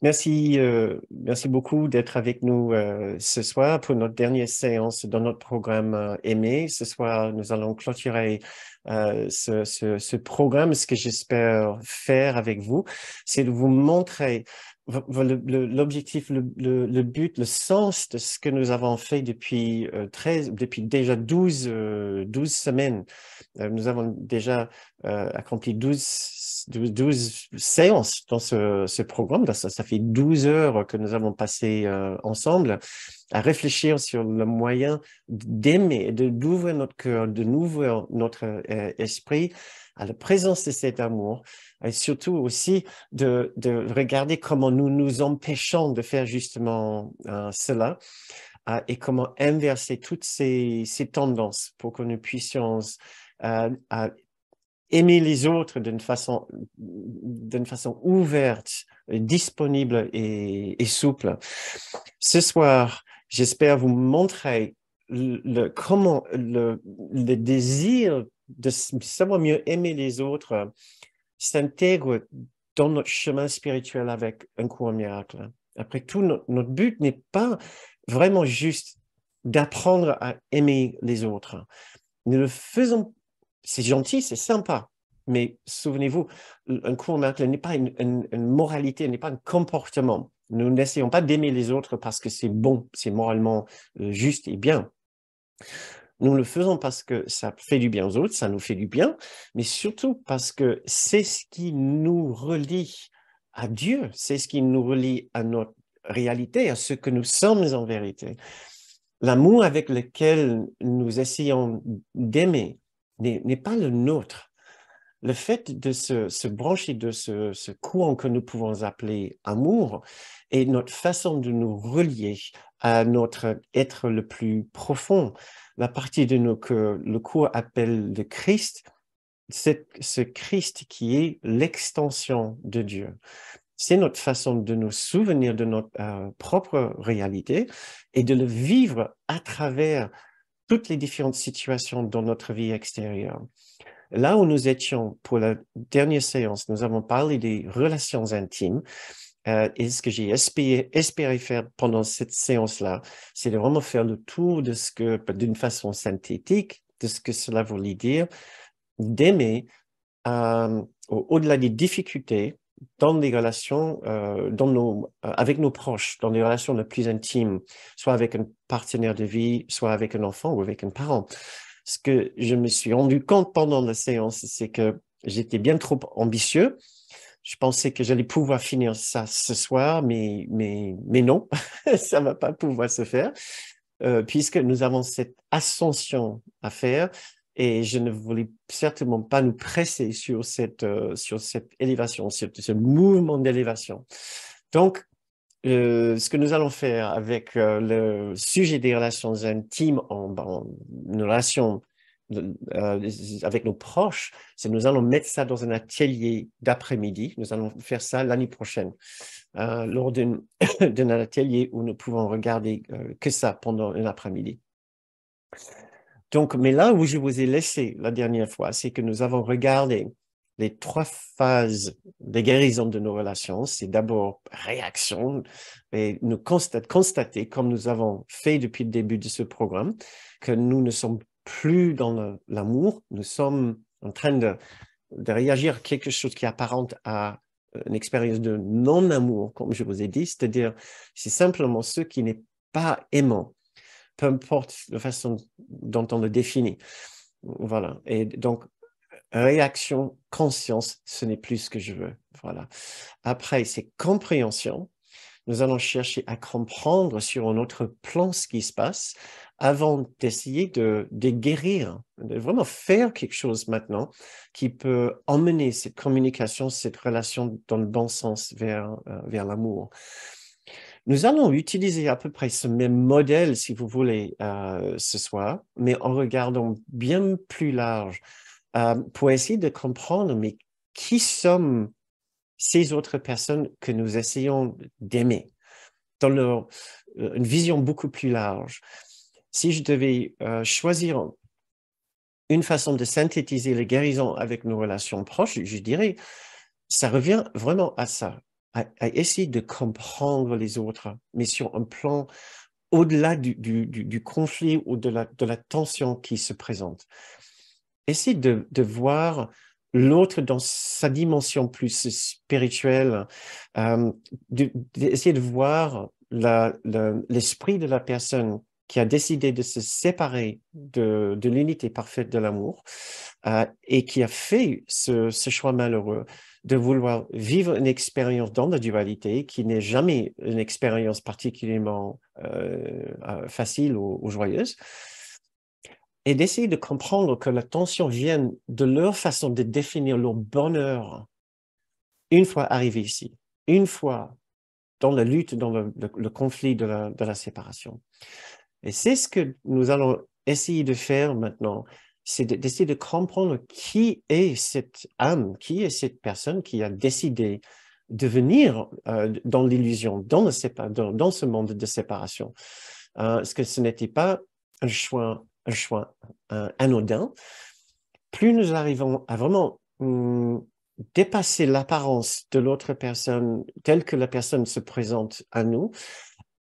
Merci, euh, merci beaucoup d'être avec nous euh, ce soir pour notre dernière séance dans notre programme euh, Aimé. Ce soir, nous allons clôturer euh, ce, ce, ce, programme. Ce que j'espère faire avec vous, c'est de vous montrer l'objectif, le, le, le, but, le sens de ce que nous avons fait depuis, 13, depuis déjà 12, 12 semaines. nous avons déjà accompli 12 12, séances dans ce, programme. Ça, ça, fait 12 heures que nous avons passé euh, ensemble à réfléchir sur le moyen d'aimer, d'ouvrir notre cœur, de nouveau notre euh, esprit à la présence de cet amour et surtout aussi de, regarder comment nous nous empêchons de faire justement euh, cela et comment inverser toutes ces, tendances pour que nous puissions aimer les autres d'une façon, d'une façon ouverte, disponible et, souple. Ce soir, j'espère vous montrer le, comment le, désir de savoir mieux aimer les autres s'intègre dans notre chemin spirituel avec un cours miracle. Après tout, notre, but n'est pas vraiment juste d'apprendre à aimer les autres. Nous le faisons c'est gentil, c'est sympa. Mais souvenez-vous, un cours miracle n'est pas une, une moralité, n'est pas un comportement. Nous n'essayons pas d'aimer les autres parce que c'est bon, c'est moralement euh, juste et bien. Nous le faisons parce que ça fait du bien aux autres, ça nous fait du bien, mais surtout parce que c'est ce qui nous relie à Dieu, c'est ce qui nous relie à notre réalité, à ce que nous sommes en vérité. L'amour avec lequel nous essayons d'aimer, n'est pas le nôtre. Le fait de se, brancher de ce, courant que nous pouvons appeler amour est notre façon de nous relier à notre être le plus profond, la partie de nous que le courant appelle le Christ, c'est ce Christ qui est l'extension de Dieu. C'est notre façon de nous souvenir de notre euh, propre réalité et de le vivre à travers toutes les différentes situations dans notre vie extérieure. Là où nous étions pour la dernière séance, nous avons parlé des relations intimes. Euh, et ce que j'ai espéré, faire pendant cette séance-là, c'est de vraiment faire le tour de ce que, d'une façon synthétique, de ce que cela voulait dire, d'aimer euh, au-delà des difficultés dans les relations, euh, dans nos, euh, avec nos proches, dans les relations les plus intimes, soit avec un partenaire de vie, soit avec un enfant ou avec un parent. Ce que je me suis rendu compte pendant la séance, c'est que j'étais bien trop ambitieux. Je pensais que j'allais pouvoir finir ça ce soir, mais, mais, mais non, ça ne va pas pouvoir se faire, euh, puisque nous avons cette ascension à faire et je ne voulais certainement pas nous presser sur cette, euh, sur cette élévation, sur ce mouvement d'élévation. Donc, euh, ce que nous allons faire avec euh, le sujet des relations intimes en, relations avec nos proches, c'est nous allons mettre ça dans un atelier d'après-midi. Nous allons faire ça l'année prochaine, lors d'un atelier où nous pouvons regarder que ça pendant un après-midi. Donc, mais là où je vous ai laissé la dernière fois, c'est que nous avons regardé les trois phases des guérisons de nos relations. C'est d'abord réaction et nous constater, constater, comme nous avons fait depuis le début de ce programme, que nous ne sommes plus dans l'amour, nous sommes en train de, de réagir à quelque chose qui apparente à euh, une expérience de non-amour, comme je vous ai dit, c'est-à-dire c'est simplement ce qui n'est pas aimant peu importe la façon dont on le définit. Voilà. Et donc, réaction, conscience, ce n'est plus ce que je veux. Voilà. Après, c'est compréhension. Nous allons chercher à comprendre sur un autre plan ce qui se passe avant d'essayer de, de, guérir, de vraiment faire quelque chose maintenant qui peut emmener cette communication, cette relation dans le bon sens vers, euh, vers l'amour. Nous allons utiliser à peu près ce même modèle, si vous voulez, euh, ce soir, mais en regardant bien plus large euh, pour essayer de comprendre, mais qui sommes ces autres personnes que nous essayons d'aimer dans euh, une vision beaucoup plus large. Si je devais choisir une façon de synthétiser les guérisons avec nos relations proches, je dirais, ça revient vraiment à ça à, essayer de comprendre les autres, mais sur un plan au-delà du, conflit ou de la, tension qui se présente. Essayer de, voir l'autre dans sa dimension plus spirituelle, euh, d'essayer de, voir l'esprit de la personne qui a décidé de se séparer de, l'unité parfaite de l'amour euh, et qui a fait ce choix malheureux, de vouloir vivre une expérience dans la dualité qui n'est jamais une expérience particulièrement euh, euh, facile ou, joyeuse, et d'essayer de comprendre que la tension vient de leur façon de définir leur bonheur une fois arrivé ici, une fois dans la lutte, dans le, conflit de la séparation. Et c'est ce que nous allons essayer de faire maintenant, c'est d'essayer de comprendre qui est cette âme, qui est cette personne qui a décidé de venir euh, dans l'illusion, dans, dans, dans, ce monde de séparation. Euh, parce que ce n'était pas un choix, un choix euh, anodin. Plus nous arrivons à vraiment hum, dépasser l'apparence de l'autre personne telle que la personne se présente à nous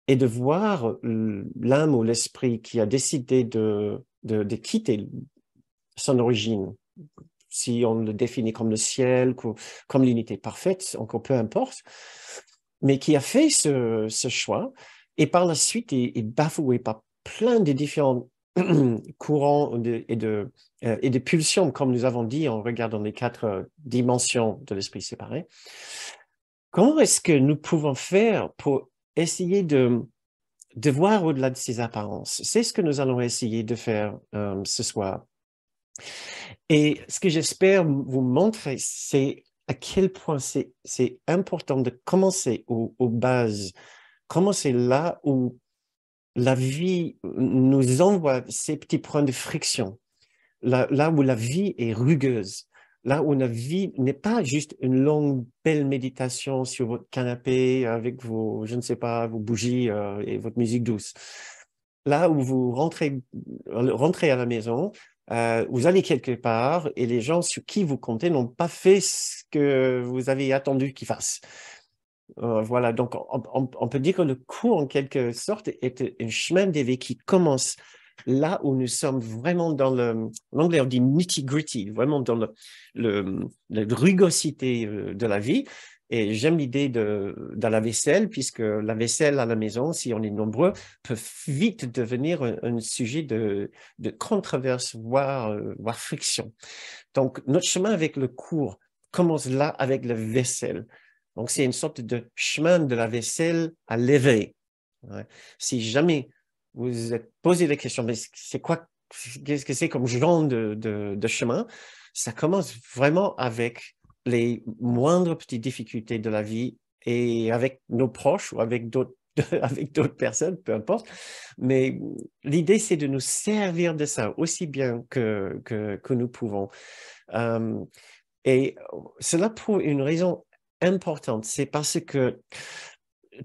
et de voir l'âme ou l'esprit qui a décidé de, de, de, quitter son origine. Si on le définit comme le ciel, comme l'unité parfaite, encore peu importe, mais qui a fait ce, choix et par la suite est, bafoué par plein de différents courants euh, et, de, pulsions, comme nous avons dit en regardant les quatre euh, dimensions de l'esprit séparé. Comment est-ce que nous pouvons faire pour essayer de, voir au-delà de ces apparences C'est ce que nous allons essayer de faire euh, ce soir. Et ce que j'espère vous montrer, c'est à quel point c'est important de commencer aux, bases, commencer là où la vie nous envoie ces petits points de friction, là, où la vie est rugueuse, là où la vie n'est pas juste une longue, belle méditation sur votre canapé avec vos, je ne sais pas, vos bougies euh, et votre musique douce. Là où vous rentrez, rentrez à la maison, euh, vous allez quelque part et les gens sur qui vous comptez n'ont pas fait ce que vous avez attendu qu'ils fassent. Euh, voilà, donc on, peut dire que le coup, en quelque sorte, est un chemin de vie qui commence là où nous sommes vraiment dans le, en anglais on dit nitty-gritty, vraiment dans la rugosité euh, de la vie, et j'aime l'idée de, de la vaisselle, puisque la vaisselle à la maison, si on est nombreux, peut vite devenir un, sujet de, de controverse, voire, euh, voire, friction. Donc, notre chemin avec le cours commence là avec la vaisselle. Donc, c'est une sorte de chemin de la vaisselle à l'éveil. Si jamais vous vous êtes posé la question, mais c'est quoi, qu'est-ce que c'est comme genre de, de, de chemin? Ça commence vraiment avec les moindres petites difficultés de la vie et avec nos proches ou avec d'autres avec d'autres personnes, peu importe. Mais l'idée, c'est de nous servir de ça aussi bien que, que, nous pouvons. Euh, et cela pour une raison importante, c'est parce que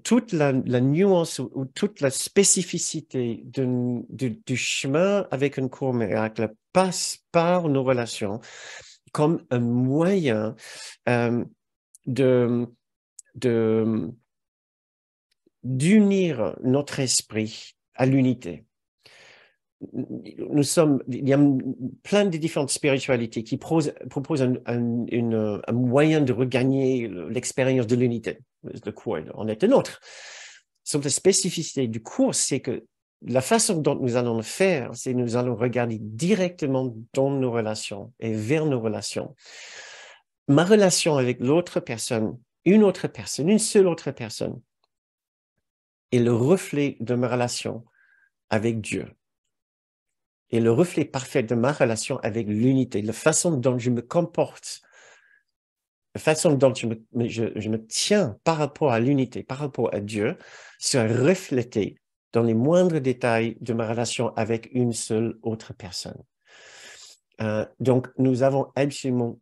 toute la, nuance ou, toute la spécificité du chemin avec une cour miracle passe par nos relations comme un moyen euh, de, de, d'unir notre esprit à l'unité. Nous sommes, il y a plein de différentes spiritualités qui proposent un, un, moyen de regagner l'expérience de l'unité, le cours en est un autre. Sauf la spécificité du cours, c'est que la façon dont nous allons le faire, c'est nous allons regarder directement dans nos relations et vers nos relations. Ma relation avec l'autre personne, une autre personne, une seule autre personne, est le reflet de ma relation avec Dieu et le reflet parfait de ma relation avec l'unité, la façon dont je me comporte, la façon dont je me, je me tiens par rapport à l'unité, par rapport à Dieu, sera reflétée dans les moindres détails de ma relation avec une seule autre personne. Euh, donc, nous avons absolument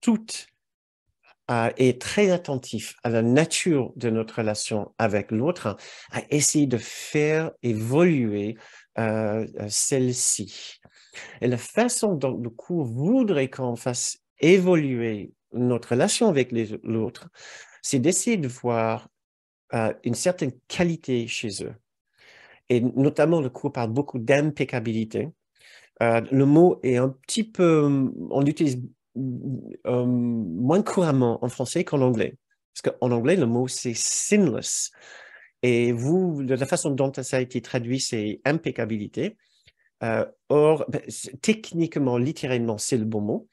toutes et très attentifs à la nature de notre relation avec l'autre, à essayer de faire évoluer euh, euh, celle-ci. Et la façon dont le cours voudrait qu'on fasse évoluer notre relation avec l'autre, c'est d'essayer de voir une certaine qualité chez eux et notamment le cours parle beaucoup d'impeccabilité. Euh, le mot est un petit peu, on l'utilise euh, moins couramment en français qu'en anglais. Parce qu'en anglais, le mot c'est sinless. Et vous, de la façon dont ça a été traduit, c'est impeccabilité. Euh, or, ben, techniquement, littéralement, c'est le bon mot.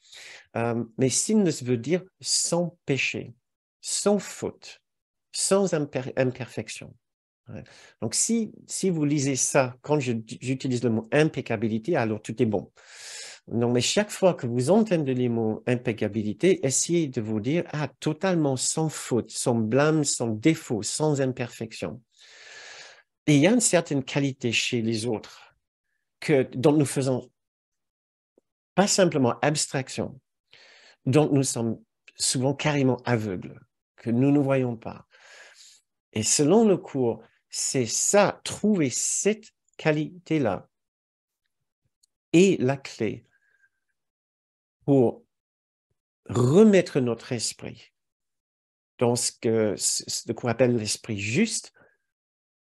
mais sinless veut dire sans péché, sans faute, sans imperfection. Donc, si, si vous lisez ça, quand j'utilise le mot impeccabilité, alors tout est bon. Non, mais chaque fois que vous entendez les mots impeccabilité, essayez de vous dire, ah, totalement sans faute, sans blâme, sans défaut, sans imperfection. Et il y a une certaine qualité chez les autres que, dont nous faisons pas simplement abstraction, dont nous sommes souvent carrément aveugles, que nous ne voyons pas. Et selon le cours, c'est ça, trouver cette qualité-là est la clé pour remettre notre esprit dans ce que ce qu'on appelle l'esprit juste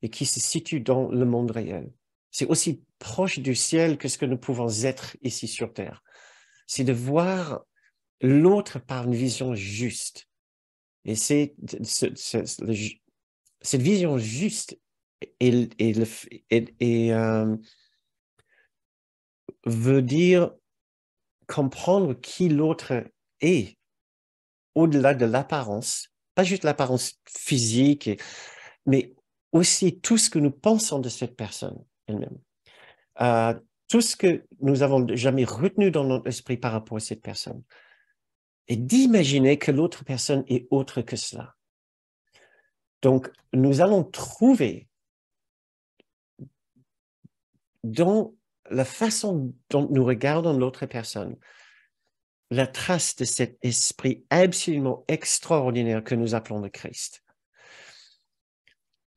et qui se situe dans le monde réel. C'est aussi proche du ciel que ce que nous pouvons être ici sur terre. C'est de voir l'autre par une vision juste. Et c'est cette vision juste et, euh, veut dire comprendre qui l'autre est au-delà de l'apparence, pas juste l'apparence physique, mais aussi tout ce que nous pensons de cette personne elle-même, euh, tout ce que nous avons jamais retenu dans notre esprit par rapport à cette personne, et d'imaginer que l'autre personne est autre que cela. Donc, nous allons trouver dans la façon dont nous regardons l'autre personne, la trace de cet esprit absolument extraordinaire que nous appelons le Christ.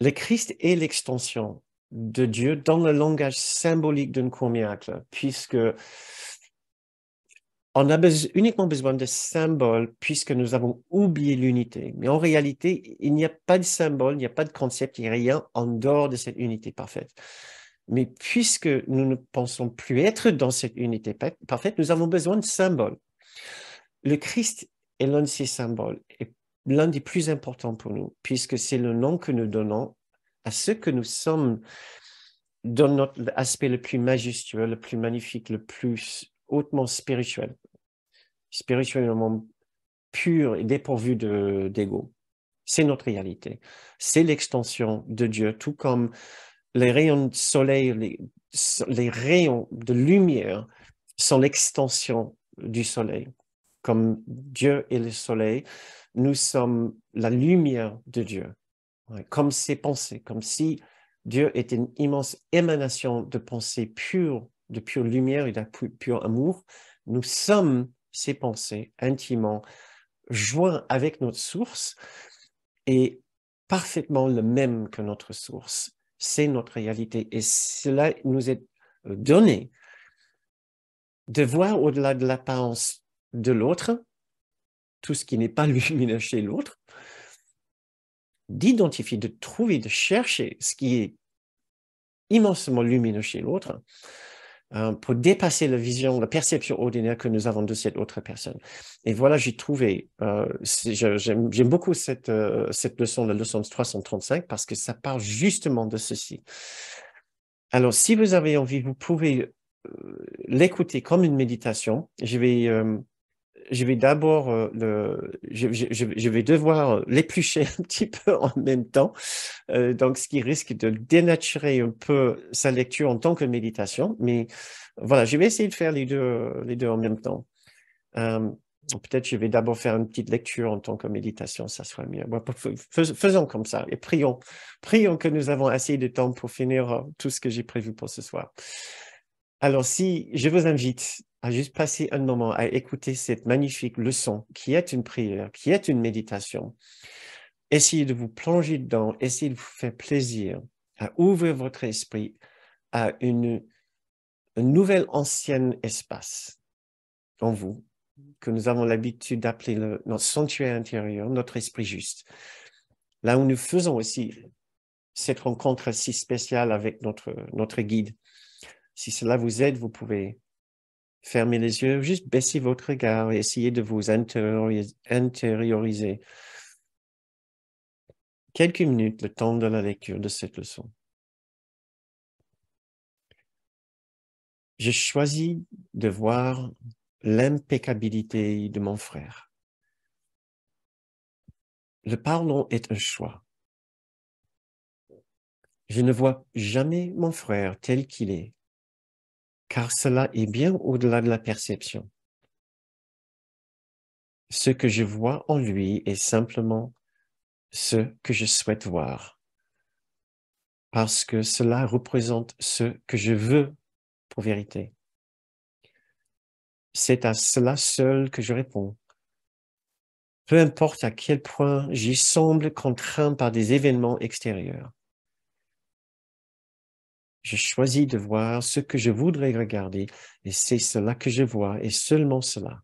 Le Christ est l'extension de Dieu dans le langage symbolique d'un cour miracle, puisque on a uniquement besoin de symboles puisque nous avons oublié l'unité. Mais en réalité, il n'y a pas de symbole, il n'y a pas de concept, il n'y a rien en dehors de cette unité parfaite. Mais puisque nous ne pensons plus être dans cette unité parfaite, nous avons besoin de symboles. Le Christ est l'un de ces symboles et l'un des plus importants pour nous, puisque c'est le nom que nous donnons à ce que nous sommes dans notre aspect le plus majestueux, le plus magnifique, le plus hautement spirituel, spirituellement pur et dépourvu d'ego. c'est notre réalité. C'est l'extension de Dieu, tout comme les rayons de soleil, les, rayons de lumière sont l'extension du soleil. Comme Dieu est le soleil, nous sommes la lumière de Dieu, comme ses pensées, comme si Dieu était une immense émanation de pensées pures, de pure lumière et d'un pur amour. Nous sommes ces pensées intimement joints avec notre source et parfaitement le même que notre source c'est notre réalité. Et cela nous est euh, donné de voir au-delà de l'apparence de l'autre, tout ce qui n'est pas lumineux chez l'autre, d'identifier, de trouver, de chercher ce qui est immensément lumineux chez l'autre, Hein, pour dépasser la vision, la perception ordinaire que nous avons de cette autre personne. Et voilà, j'ai trouvé, euh, j'aime beaucoup cette, euh, cette leçon, la leçon 335, parce que ça parle justement de ceci. Alors, si vous avez envie, vous pouvez euh, l'écouter comme une méditation. Je vais euh, je vais d'abord euh, le, je, vais devoir euh, l'éplucher un petit peu en même temps, euh, donc ce qui risque de dénaturer un peu sa lecture en tant que méditation. Mais voilà, je vais essayer de faire les deux, les deux en même temps. Peut-être je vais d'abord faire une petite lecture en tant que méditation, ça sera mieux. Faisons comme ça et prions, prions que nous avons assez de temps pour finir tout ce que j'ai prévu pour ce soir. Alors si je vous invite à juste passer un moment à écouter cette magnifique leçon qui est une prière, qui est une méditation. Essayez de vous plonger dedans, essayez de vous faire plaisir, à ouvrir votre esprit à une, nouvel nouvelle ancienne espace en vous que nous avons l'habitude d'appeler notre sanctuaire intérieur, notre esprit juste. Là où nous faisons aussi cette rencontre si spéciale avec notre, notre guide. Si cela vous aide, vous pouvez fermez les yeux, juste baissez votre regard et essayez de vous intérioriser. Quelques minutes, le temps de la lecture de cette leçon. Je choisis de voir l'impeccabilité de mon frère. Le pardon est un choix. Je ne vois jamais mon frère tel qu'il est car cela est bien au-delà de la perception. Ce que je vois en lui est simplement ce que je souhaite voir, parce que cela représente ce que je veux pour vérité. C'est à cela seul que je réponds. Peu importe à quel point j'y semble contraint par des événements extérieurs. Je choisis de voir ce que je voudrais regarder et c'est cela que je vois et seulement cela.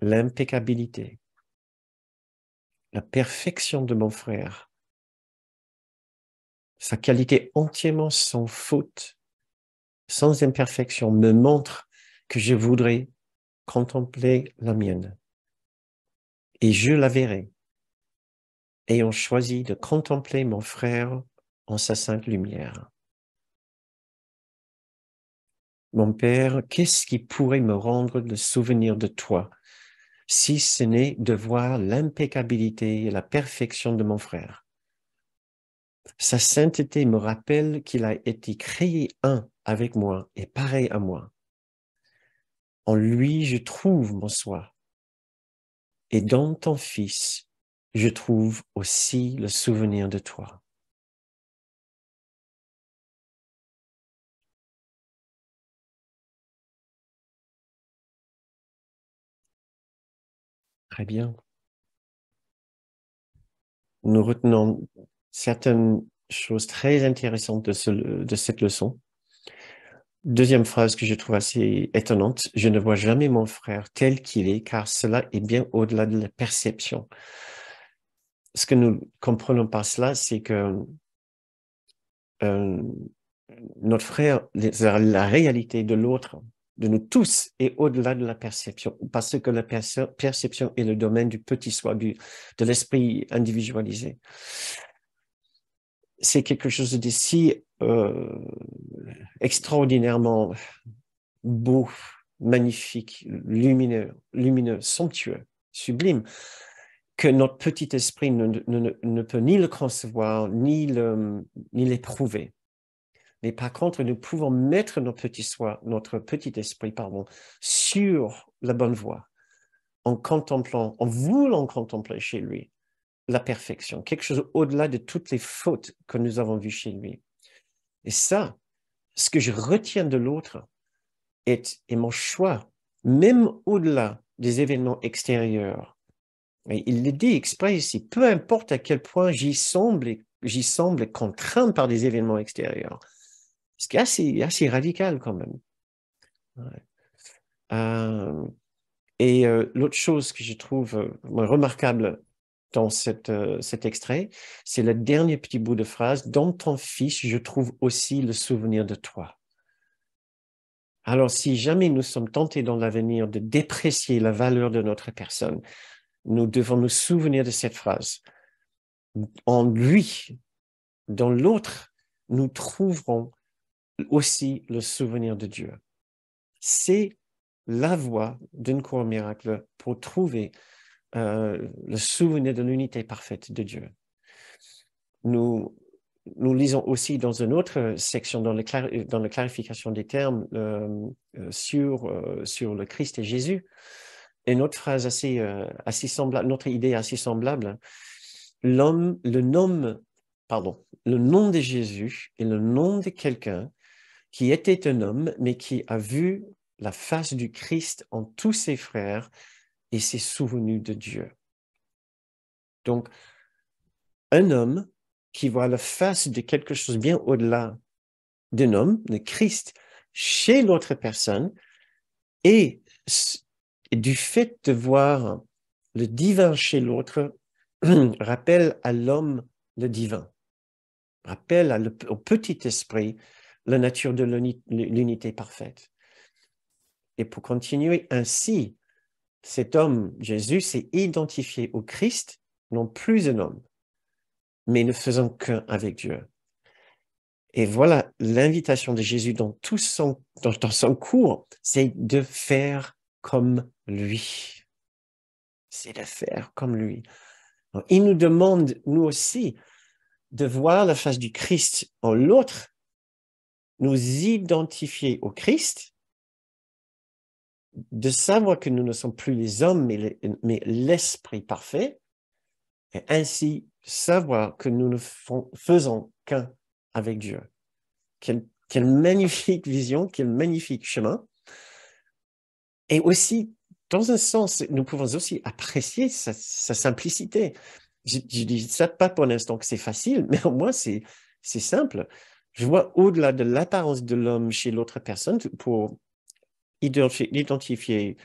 L'impeccabilité, la perfection de mon frère, sa qualité entièrement sans faute, sans imperfection, me montre que je voudrais contempler la mienne. Et je la verrai. Ayant choisi de contempler mon frère en sa sainte lumière. Mon Père, qu'est-ce qui pourrait me rendre le souvenir de toi, si ce n'est de voir l'impeccabilité et la perfection de mon frère Sa sainteté me rappelle qu'il a été créé un avec moi et pareil à moi. En lui, je trouve mon soi. Et dans ton Fils, je trouve aussi le souvenir de toi. Très bien. Nous retenons certaines choses très intéressantes de, de cette leçon. Deuxième phrase que je trouve assez étonnante, je ne vois jamais mon frère tel qu'il est, car cela est bien au-delà de la perception. Ce que nous comprenons par cela, c'est que euh, notre frère, la réalité de l'autre, de nous tous et au-delà de la perception, parce que la perception est le domaine du petit soi, du, de l'esprit individualisé. C'est quelque chose de si euh, extraordinairement beau, magnifique, lumineux, lumineux, somptueux, sublime, que notre petit esprit ne, peut ni le concevoir, ni l'éprouver. Mais par contre, nous pouvons mettre notre petit, notre petit esprit pardon, sur la bonne voie en contemplant, en voulant contempler chez lui la perfection, quelque chose au-delà de toutes les fautes que nous avons vues chez lui. Et ça, ce que je retiens de l'autre est, mon choix, même au-delà des événements extérieurs. Et il le dit exprès ici, peu importe à quel point j'y semble, j'y semble contraint par des événements extérieurs, ce qui est assez, radical quand même. Euh, et euh, l'autre chose que je trouve euh, remarquable dans cette, cet extrait, c'est le dernier petit bout de phrase, dans ton fils, je trouve aussi le souvenir de toi. Alors si jamais nous sommes tentés dans l'avenir de déprécier la valeur de notre personne, nous devons nous souvenir de cette phrase. En lui, dans l'autre, nous trouverons aussi le souvenir de Dieu. C'est la voie d'une cour miracle pour trouver euh, le souvenir de l'unité parfaite de Dieu. Nous, nous lisons aussi dans une autre section, dans, dans la clarification des termes euh, euh, sur, sur le Christ et Jésus, une autre phrase assez, assez semblable, notre idée assez semblable. L'homme, le nom, pardon, le nom de Jésus et le nom de quelqu'un qui était un homme, mais qui a vu la face du Christ en tous ses frères et s'est souvenu de Dieu. Donc, un homme qui voit la face de quelque chose bien au-delà d'un homme, le Christ, chez l'autre personne, et du fait de voir le divin chez l'autre, rappelle à l'homme le divin, rappelle au petit esprit la nature de l'unité parfaite. Et pour continuer ainsi, cet homme, Jésus, s'est identifié au Christ, non plus un homme, mais ne faisant qu'un avec Dieu. Et voilà l'invitation de Jésus dans tout son, dans, son cours, c'est de faire comme lui. C'est de faire comme lui. il nous demande, nous aussi, de voir la face du Christ en l'autre nous identifier au Christ, de savoir que nous ne sommes plus les hommes, mais l'Esprit parfait, et ainsi savoir que nous ne faisons qu'un avec Dieu. Quelle, magnifique vision, quel magnifique chemin. Et aussi, dans un sens, nous pouvons aussi apprécier sa, simplicité. Je ne dis ça pas pour l'instant que c'est facile, mais au moins c'est simple je vois au-delà de l'apparence de l'homme chez l'autre personne pour identifier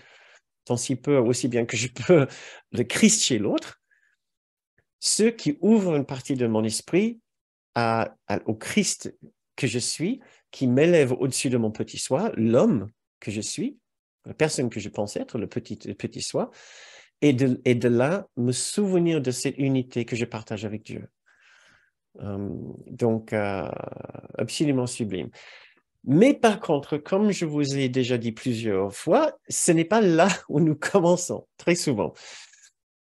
tant si peu aussi bien que je peux le Christ chez l'autre, ce qui ouvre une partie de mon esprit au Christ que je suis, qui m'élève au-dessus de mon petit soi, l'homme que je suis, la personne que je pense être, le petit, petit soi, et et de là me souvenir de cette unité que je partage avec Dieu. Euh, donc, euh, absolument sublime. Mais par contre, comme je vous ai déjà dit plusieurs fois, ce n'est pas là où nous commençons très souvent.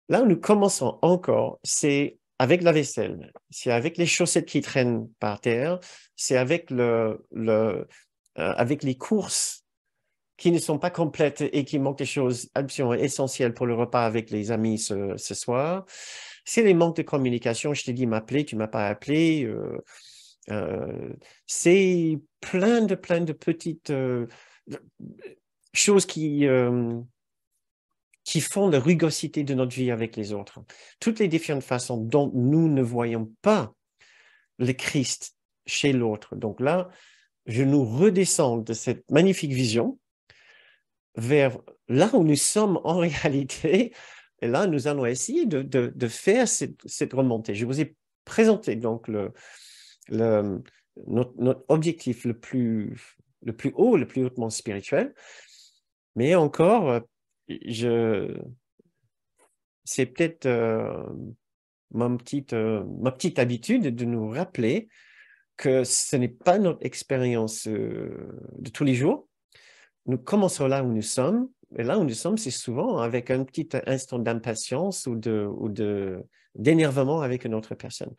Là où nous commençons encore, c'est avec la vaisselle, c'est avec les chaussettes qui traînent par terre, c'est avec, le, le euh, avec les courses qui ne sont pas complètes et qui manquent des choses absolument essentielles pour le repas avec les amis ce, ce soir. C'est les manques de communication. Je t'ai dit m'appeler, tu ne m'as pas appelé. Euh, euh, c'est plein de, plein de petites euh, choses qui, qui font la rugosité de notre vie avec les autres. Toutes les différentes façons dont nous ne voyons pas le Christ chez l'autre. Donc là, je nous redescends de cette magnifique vision vers là où nous sommes en réalité, et là, nous allons essayer de, faire cette, remontée. Je vous ai présenté donc notre, objectif le plus, le plus haut, le plus hautement spirituel. Mais encore, je, c'est peut-être euh, ma, petite, euh, ma petite habitude de nous rappeler que ce n'est pas notre expérience euh, de tous les jours. Nous commençons là où nous sommes et là où nous sommes, c'est souvent avec un petit instant d'impatience ou de, ou de, d'énervement avec une autre personne.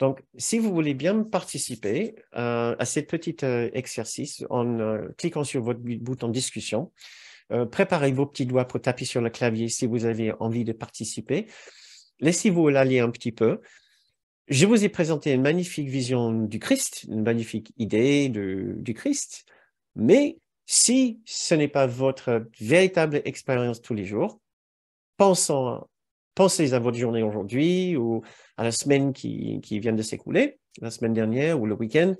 Donc, si vous voulez bien participer euh, à cette petit euh, exercice en euh, cliquant sur votre bouton discussion, préparez vos petits doigts pour taper sur le clavier si vous avez envie de participer. Laissez-vous l'allier un petit peu. Je vous ai présenté une magnifique vision du Christ, une magnifique idée du Christ, mais si ce n'est pas votre véritable expérience tous les jours, pensez à votre journée aujourd'hui ou à la semaine qui, vient de s'écouler, la semaine dernière ou le week-end.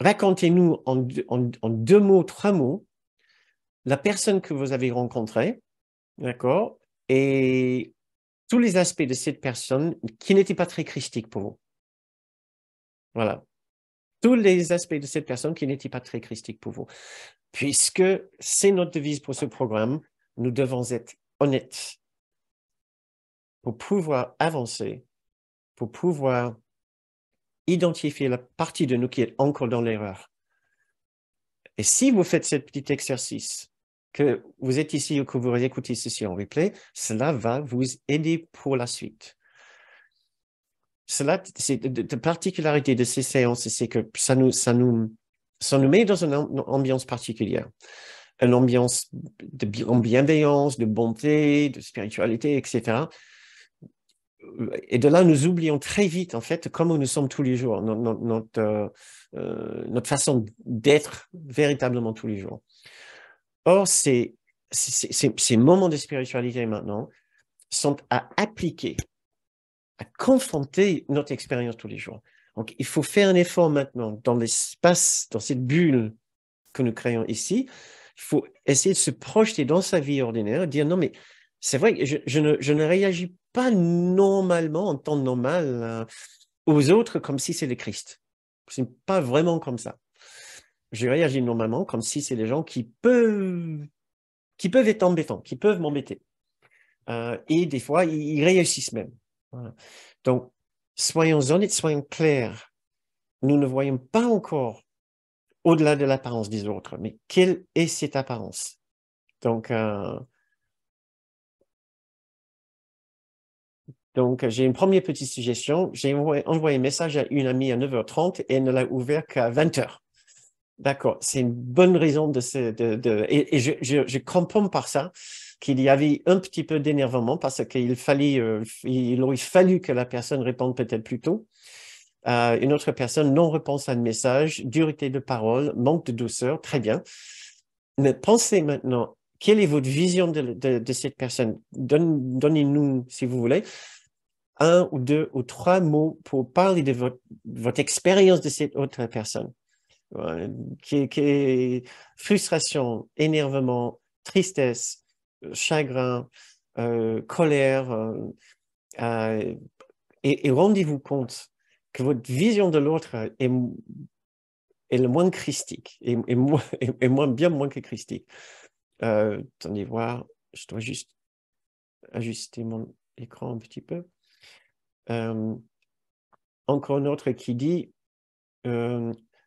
Racontez-nous en, deux mots, trois mots, la personne que vous avez rencontrée, d'accord, et tous les aspects de cette personne qui n'étaient pas très christique pour vous. Voilà tous les aspects de cette personne qui n'était pas très christique pour vous. Puisque c'est notre devise pour ce programme, nous devons être honnêtes pour pouvoir avancer, pour pouvoir identifier la partie de nous qui est encore dans l'erreur. Et si vous faites ce petit exercice, que vous êtes ici ou que vous écoutez ceci en replay, cela va vous aider pour la suite cela, c'est la particularité de ces séances, c'est que ça nous, ça nous, ça nous met dans une ambiance particulière, une ambiance de bienveillance, de bonté, de spiritualité, etc. Et de là, nous oublions très vite, en fait, comment nous sommes tous les jours, notre, euh, euh, notre, façon d'être véritablement tous les jours. Or, ces moments de spiritualité maintenant sont à appliquer à confronter notre expérience tous les jours. Donc, il faut faire un effort maintenant dans l'espace, dans cette bulle que nous créons ici. Il faut essayer de se projeter dans sa vie ordinaire, dire non, mais c'est vrai que je, ne, réagis pas normalement, en temps normal, euh, aux autres comme si c'est le Christ. C'est pas vraiment comme ça. Je réagis normalement comme si c'est les gens qui peuvent, qui peuvent être embêtants, qui peuvent m'embêter. Euh, et des fois, ils réussissent même. Donc, soyons honnêtes, soyons clairs. Nous ne voyons pas encore au-delà de l'apparence des autres, mais quelle est cette apparence Donc, euh, j'ai une première petite suggestion. J'ai envoyé, un message à une amie à 9h30 et elle ne l'a ouvert qu'à 20h. D'accord, c'est une bonne raison de... Et, je comprends par ça qu'il y avait un petit peu d'énervement parce qu'il fallait, euh, il aurait fallu que la personne réponde peut-être plus tôt. Euh, une autre personne, non-réponse à un message, dureté de parole, manque de douceur, très bien. Mais pensez maintenant, quelle est votre vision de, cette personne Donnez-nous, si vous voulez, un ou deux ou trois mots pour parler de votre, expérience de cette autre personne. Qui, frustration, énervement, tristesse, chagrin, euh, colère, euh, euh, et, rendez-vous compte que votre vision de l'autre est, le moins christique, et bien moins que christique. attendez voir, je dois juste ajuster mon écran un petit peu. encore un autre qui dit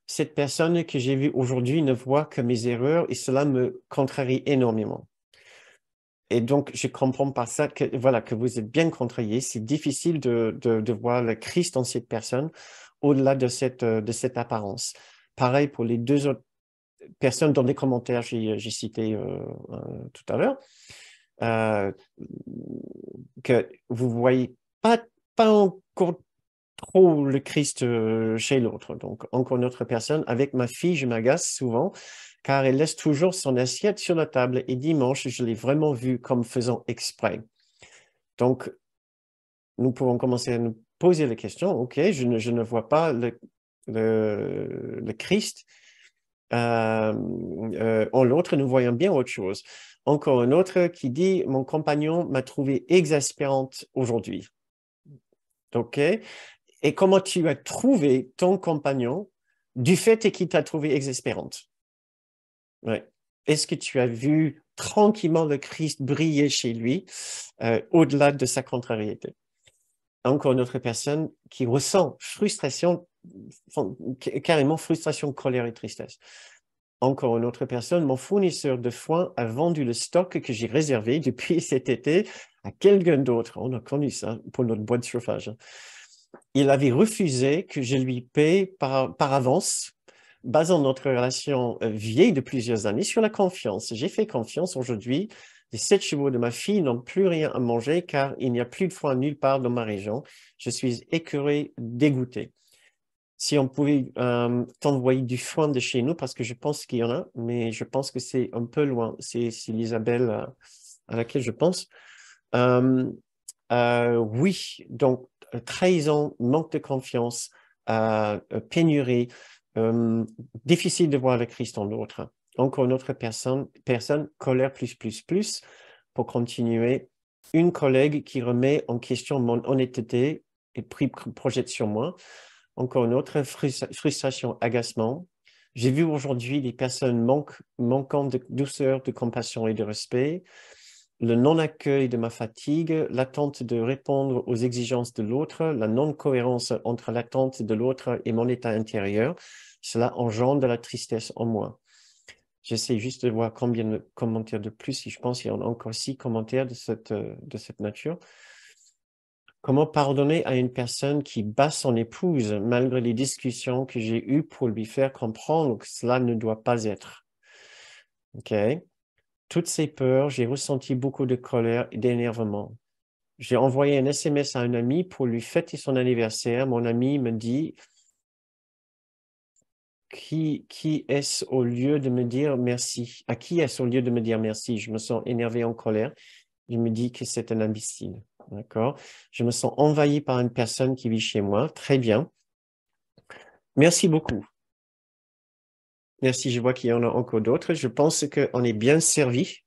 Cette personne que j'ai vue aujourd'hui ne voit que mes erreurs et cela me contrarie énormément. Et donc, je comprends par ça que, voilà, que vous êtes bien contrarié. C'est difficile de, de, voir le Christ dans cette personne au-delà de cette, euh, de cette apparence. Pareil pour les deux autres personnes dans les commentaires j'ai cité euh, euh, tout à l'heure, que vous voyez pas, pas encore trop le Christ chez l'autre. Donc, encore une autre personne. Avec ma fille, je m'agace souvent car elle laisse toujours son assiette sur la table et dimanche, je l'ai vraiment vu comme faisant exprès. Donc, nous pouvons commencer à nous poser la question, ok, je ne, vois pas le, Christ euh, euh, en l'autre, nous voyons bien autre chose. Encore un autre qui dit, mon compagnon m'a trouvé exaspérante aujourd'hui. Ok, et comment tu as trouvé ton compagnon du fait qu'il t'a trouvé exaspérante est-ce que tu as vu tranquillement le Christ briller chez lui euh, au-delà de sa contrariété Encore une autre personne qui ressent frustration, carrément frustration, colère et tristesse. Encore une autre personne, mon fournisseur de foin a vendu le stock que j'ai réservé depuis cet été à quelqu'un d'autre. On a connu ça pour notre boîte de chauffage. Hein. Il avait refusé que je lui paye par avance basant notre relation euh, vieille de plusieurs années sur la confiance. J'ai fait confiance aujourd'hui. Les sept chevaux de ma fille n'ont plus rien à manger car il n'y a plus de foin nulle part dans ma région. Je suis écœuré, dégoûté. Si on pouvait euh, t'envoyer du foin de chez nous, parce que je pense qu'il y en a, mais je pense que c'est un peu loin. C'est l'Isabelle euh, à, laquelle je pense. Euh, oui, donc trahison, manque de confiance, pénurie. Euh, difficile de voir le Christ en l'autre. Encore une autre personne, personne, colère plus, plus, plus, pour continuer. Une collègue qui remet en question mon honnêteté et pris, projette sur moi. Encore une autre, frustration, agacement. J'ai vu aujourd'hui des personnes manquant de douceur, de compassion et de respect le non-accueil de ma fatigue, l'attente de répondre aux exigences de l'autre, la non-cohérence entre l'attente de l'autre et mon état intérieur, cela engendre de la tristesse en moi. J'essaie juste de voir combien de commentaires de plus, si je pense qu'il y en a encore six commentaires de cette, euh, de cette nature. Comment pardonner à une personne qui bat son épouse malgré les discussions que j'ai eues pour lui faire comprendre que cela ne doit pas être? OK toutes ces peurs, j'ai ressenti beaucoup de colère et d'énervement. J'ai envoyé un SMS à un ami pour lui fêter son anniversaire. Mon ami me dit qui, qui est-ce au lieu de me dire merci À qui est-ce au lieu de me dire merci Je me sens énervé, en colère. Il me dit que c'est un imbécile. D'accord Je me sens envahi par une personne qui vit chez moi. Très bien. Merci beaucoup. Merci, je vois qu'il y en a encore d'autres. Je pense qu'on est bien servi.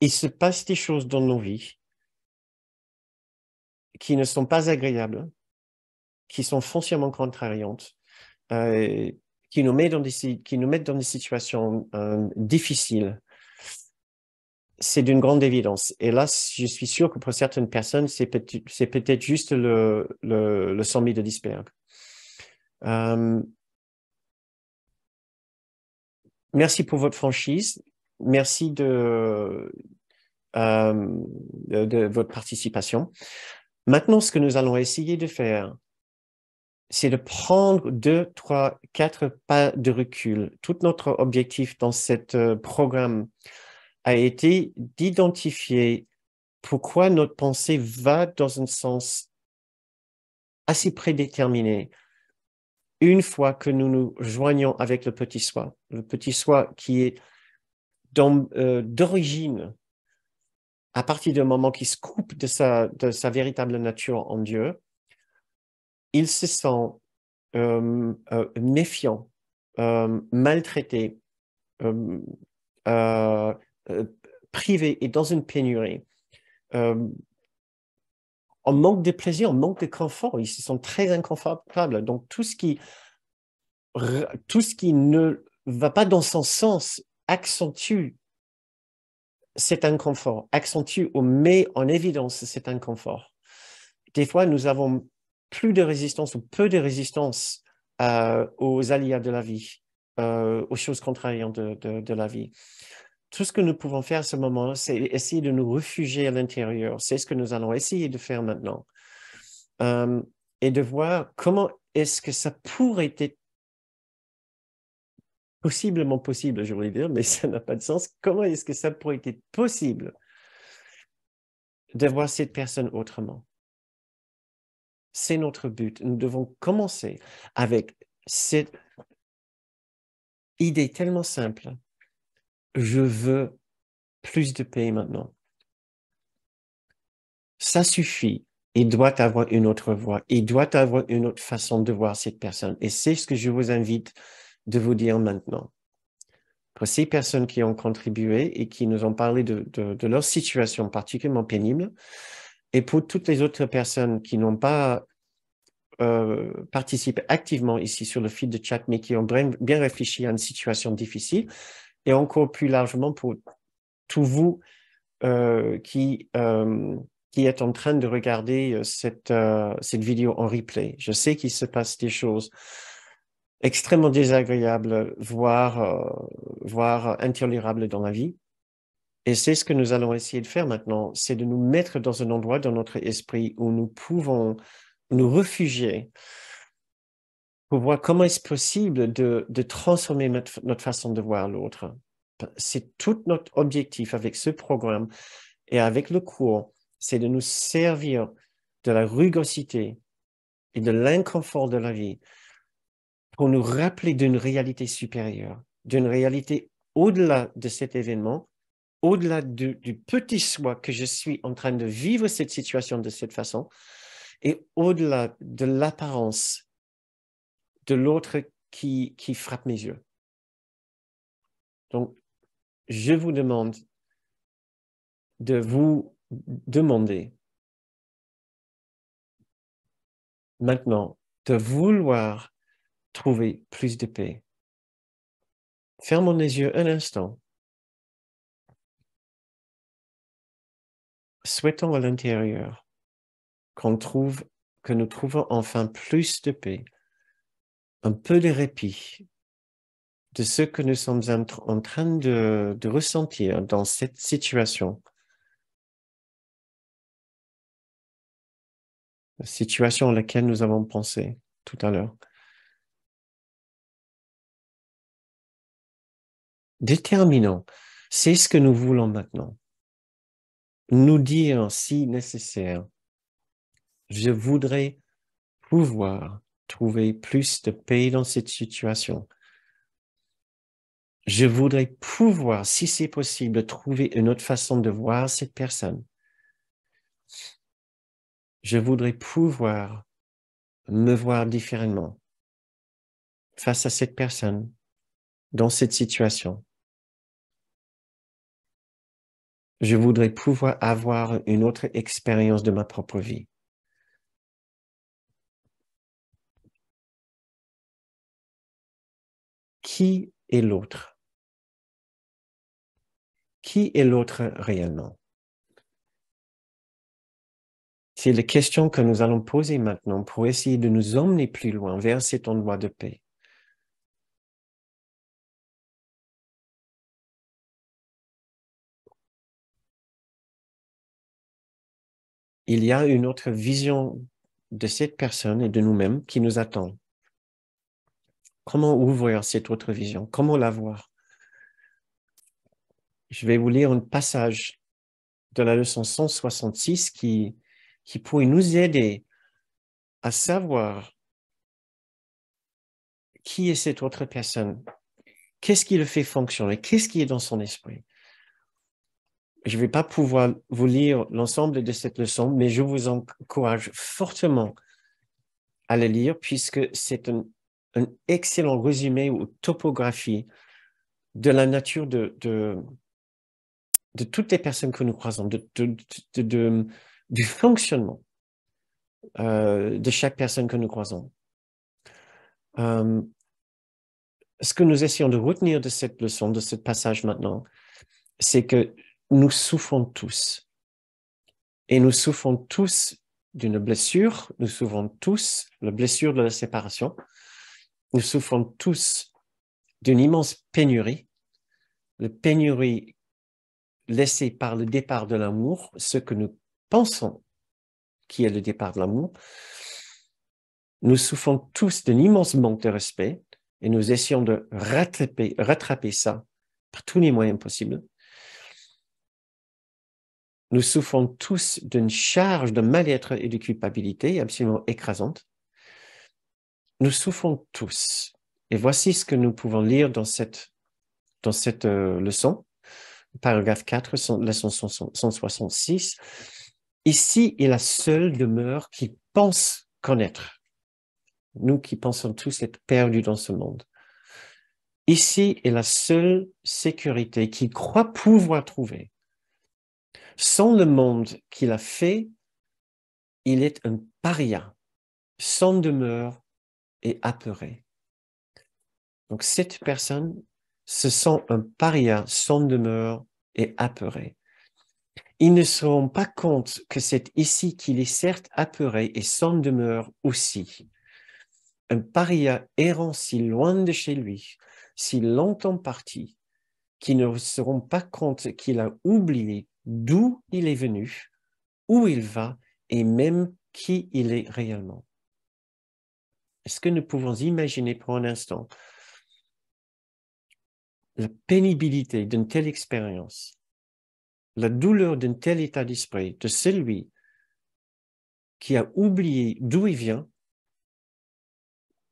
Il se passe des choses dans nos vies qui ne sont pas agréables, qui sont foncièrement contrariantes, euh, qui, nous mettent dans des, qui nous mettent dans des situations euh, difficiles. C'est d'une grande évidence. Et là, je suis sûr que pour certaines personnes, c'est peut-être juste le, le, sommet de l'iceberg merci pour votre franchise. Merci euh, de, de, votre participation. Maintenant, ce que nous allons essayer de faire, c'est de prendre deux, trois, quatre pas de recul. Tout notre objectif dans ce euh, programme a été d'identifier pourquoi notre pensée va dans un sens assez prédéterminé, une fois que nous nous joignons avec le petit soi, le petit soi qui est euh, d'origine, à partir du moment qu'il se coupe de sa, de sa véritable nature en Dieu, il se sent euh, euh, méfiant, maltraité, privé et dans une pénurie, on manque de plaisir, on manque de confort, ils se sont très inconfortables. Donc tout ce qui, tout ce qui ne va pas dans son sens accentue cet inconfort, accentue ou met en évidence cet inconfort. Des fois, nous avons plus de résistance ou peu de résistance euh, aux aléas de la vie, euh, aux choses contrariantes de la vie. Tout ce que nous pouvons faire à ce moment, c'est essayer de nous réfugier à l'intérieur. C'est ce que nous allons essayer de faire maintenant. Euh, et de voir comment est-ce que ça pourrait être possiblement possible, je voulais dire, mais ça n'a pas de sens. Comment est-ce que ça pourrait être possible de voir cette personne autrement C'est notre but. Nous devons commencer avec cette idée tellement simple je veux plus de paix maintenant. Ça suffit. Il doit avoir une autre voie. Il doit avoir une autre façon de voir cette personne. Et c'est ce que je vous invite de vous dire maintenant. Pour ces personnes qui ont contribué et qui nous ont parlé de, leur situation particulièrement pénible, et pour toutes les autres personnes qui n'ont pas euh, participé activement ici sur le fil de chat, mais qui ont bien réfléchi à une situation difficile, et encore plus largement pour tous vous euh, qui, euh, qui êtes en train de regarder euh, cette, cette vidéo en replay. Je sais qu'il se passe des choses extrêmement désagréables, voire, voire intolérables dans la vie. Et c'est ce que nous allons essayer de faire maintenant, c'est de nous mettre dans un endroit dans notre esprit où nous pouvons nous réfugier pour voir comment est-ce possible de, transformer notre, façon de voir l'autre. C'est tout notre objectif avec ce programme et avec le cours, c'est de nous servir de la rugosité et de l'inconfort de la vie pour nous rappeler d'une réalité supérieure, d'une réalité au-delà de cet événement, au-delà du, petit soi que je suis en train de vivre cette situation de cette façon, et au-delà de l'apparence de l'autre qui, qui frappe mes yeux. Donc, je vous demande de vous demander maintenant de vouloir trouver plus de paix. Fermons les yeux un instant. Souhaitons à l'intérieur qu'on trouve, que nous trouvons enfin plus de paix un peu de répit de ce que nous sommes en train de, de ressentir dans cette situation. La situation à laquelle nous avons pensé tout à l'heure. Déterminant, c'est ce que nous voulons maintenant. Nous dire si nécessaire, je voudrais pouvoir trouver plus de paix dans cette situation. Je voudrais pouvoir, si c'est possible, trouver une autre façon de voir cette personne. Je voudrais pouvoir me voir différemment face à cette personne dans cette situation. Je voudrais pouvoir avoir une autre expérience de ma propre vie. qui est l'autre Qui est l'autre réellement C'est la question que nous allons poser maintenant pour essayer de nous emmener plus loin vers cet endroit de paix. Il y a une autre vision de cette personne et de nous-mêmes qui nous attend. Comment ouvrir cette autre vision Comment la voir Je vais vous lire un passage de la leçon 166 qui, qui pourrait nous aider à savoir qui est cette autre personne, qu'est-ce qui le fait fonctionner, qu'est-ce qui est dans son esprit. Je ne vais pas pouvoir vous lire l'ensemble de cette leçon, mais je vous encourage fortement à la lire puisque c'est un un excellent résumé ou topographie de la nature de, de, toutes les personnes que nous croisons, de, du fonctionnement euh, de chaque personne que nous croisons. Euh, ce que nous essayons de retenir de cette leçon, de ce passage maintenant, c'est que nous souffrons tous. Et nous souffrons tous d'une blessure, nous souffrons tous la blessure de la séparation, nous souffrons tous d'une immense pénurie, la pénurie laissée par le départ de l'amour, ce que nous pensons qui est le départ de l'amour. Nous souffrons tous d'un immense manque de respect et nous essayons de rattraper, rattraper ça par tous les moyens possibles. Nous souffrons tous d'une charge de mal-être et de culpabilité absolument écrasante nous souffrons tous. Et voici ce que nous pouvons lire dans cette, dans cette euh, leçon, paragraphe 4, leçon 166. Ici est la seule demeure qui pense connaître. Nous qui pensons tous être perdus dans ce monde. Ici est la seule sécurité qu'il croit pouvoir trouver. Sans le monde qu'il a fait, il est un paria, sans demeure, et apeuré. Donc cette personne se sent un paria sans demeure et apeuré. Ils ne se rendent pas compte que c'est ici qu'il est certes apeuré et sans demeure aussi. Un paria errant si loin de chez lui, si longtemps parti, qu'ils ne se pas compte qu'il a oublié d'où il est venu, où il va et même qui il est réellement. Est-ce que nous pouvons imaginer pour un instant la pénibilité d'une telle expérience, la douleur d'un tel état d'esprit de celui qui a oublié d'où il vient,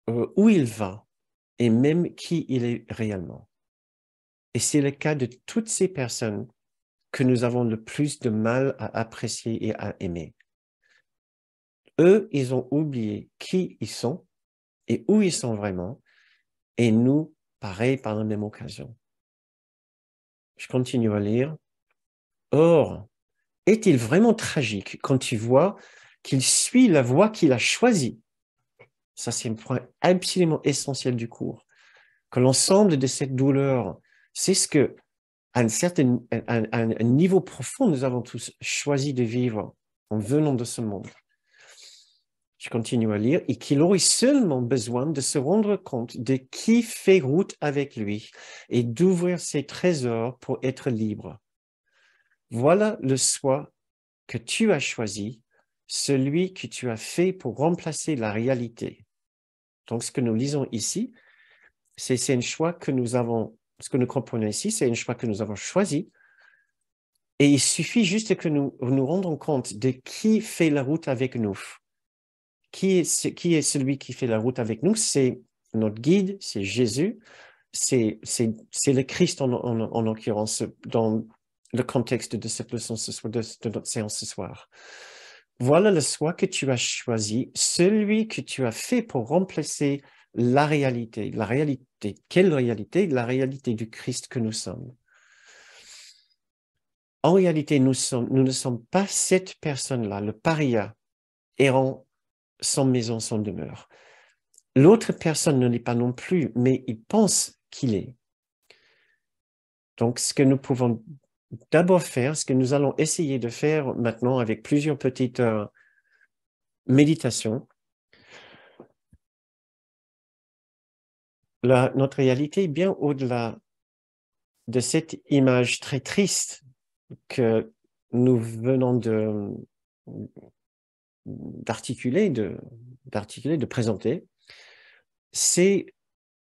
euh, où il va et même qui il est réellement. Et c'est le cas de toutes ces personnes que nous avons le plus de mal à apprécier et à aimer. Eux, ils ont oublié qui ils sont et où ils sont vraiment, et nous, pareil, par la même occasion. Je continue à lire. Or, est-il vraiment tragique quand tu vois qu'il suit la voie qu'il a choisie Ça, c'est un point absolument essentiel du cours. Que l'ensemble de cette douleur, c'est ce que, à, à un niveau profond, nous avons tous choisi de vivre en venant de ce monde je continue à lire, et qu'il aurait seulement besoin de se rendre compte de qui fait route avec lui et d'ouvrir ses trésors pour être libre. Voilà le soi que tu as choisi, celui que tu as fait pour remplacer la réalité. Donc ce que nous lisons ici, c'est un choix que nous avons, ce que nous comprenons ici, c'est un choix que nous avons choisi, et il suffit juste que nous nous rendons compte de qui fait la route avec nous qui est, qui est celui qui fait la route avec nous C'est notre guide, c'est Jésus, c'est le Christ en, en, l'occurrence dans le contexte de cette leçon ce soir, de, notre séance ce soir. Voilà le soi que tu as choisi, celui que tu as fait pour remplacer la réalité. La réalité, quelle réalité La réalité du Christ que nous sommes. En réalité, nous, nous ne sommes pas cette personne-là, le paria, errant sans maison, sans demeure. L'autre personne ne l'est pas non plus, mais il pense qu'il est. Donc, ce que nous pouvons d'abord faire, ce que nous allons essayer de faire maintenant avec plusieurs petites euh, méditations, la, notre réalité est bien au-delà de cette image très triste que nous venons de, d'articuler, de, d'articuler, de présenter, c'est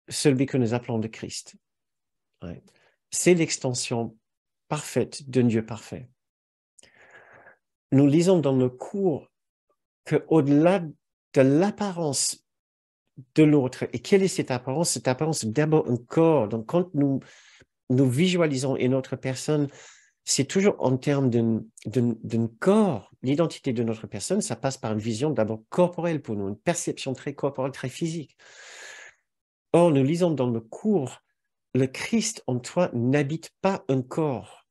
celui que nous appelons le Christ. C'est l'extension parfaite d'un Dieu parfait. Nous lisons dans le cours que au-delà de l'apparence de l'autre, et quelle est cette apparence Cette apparence, c'est d'abord un corps. Donc, quand nous, nous visualisons une autre personne, c'est toujours en termes d'un corps l'identité de notre personne, ça passe par une vision d'abord corporelle pour nous, une perception très corporelle, très physique. Or, nous lisons dans le cours, le Christ en toi n'habite pas un corps.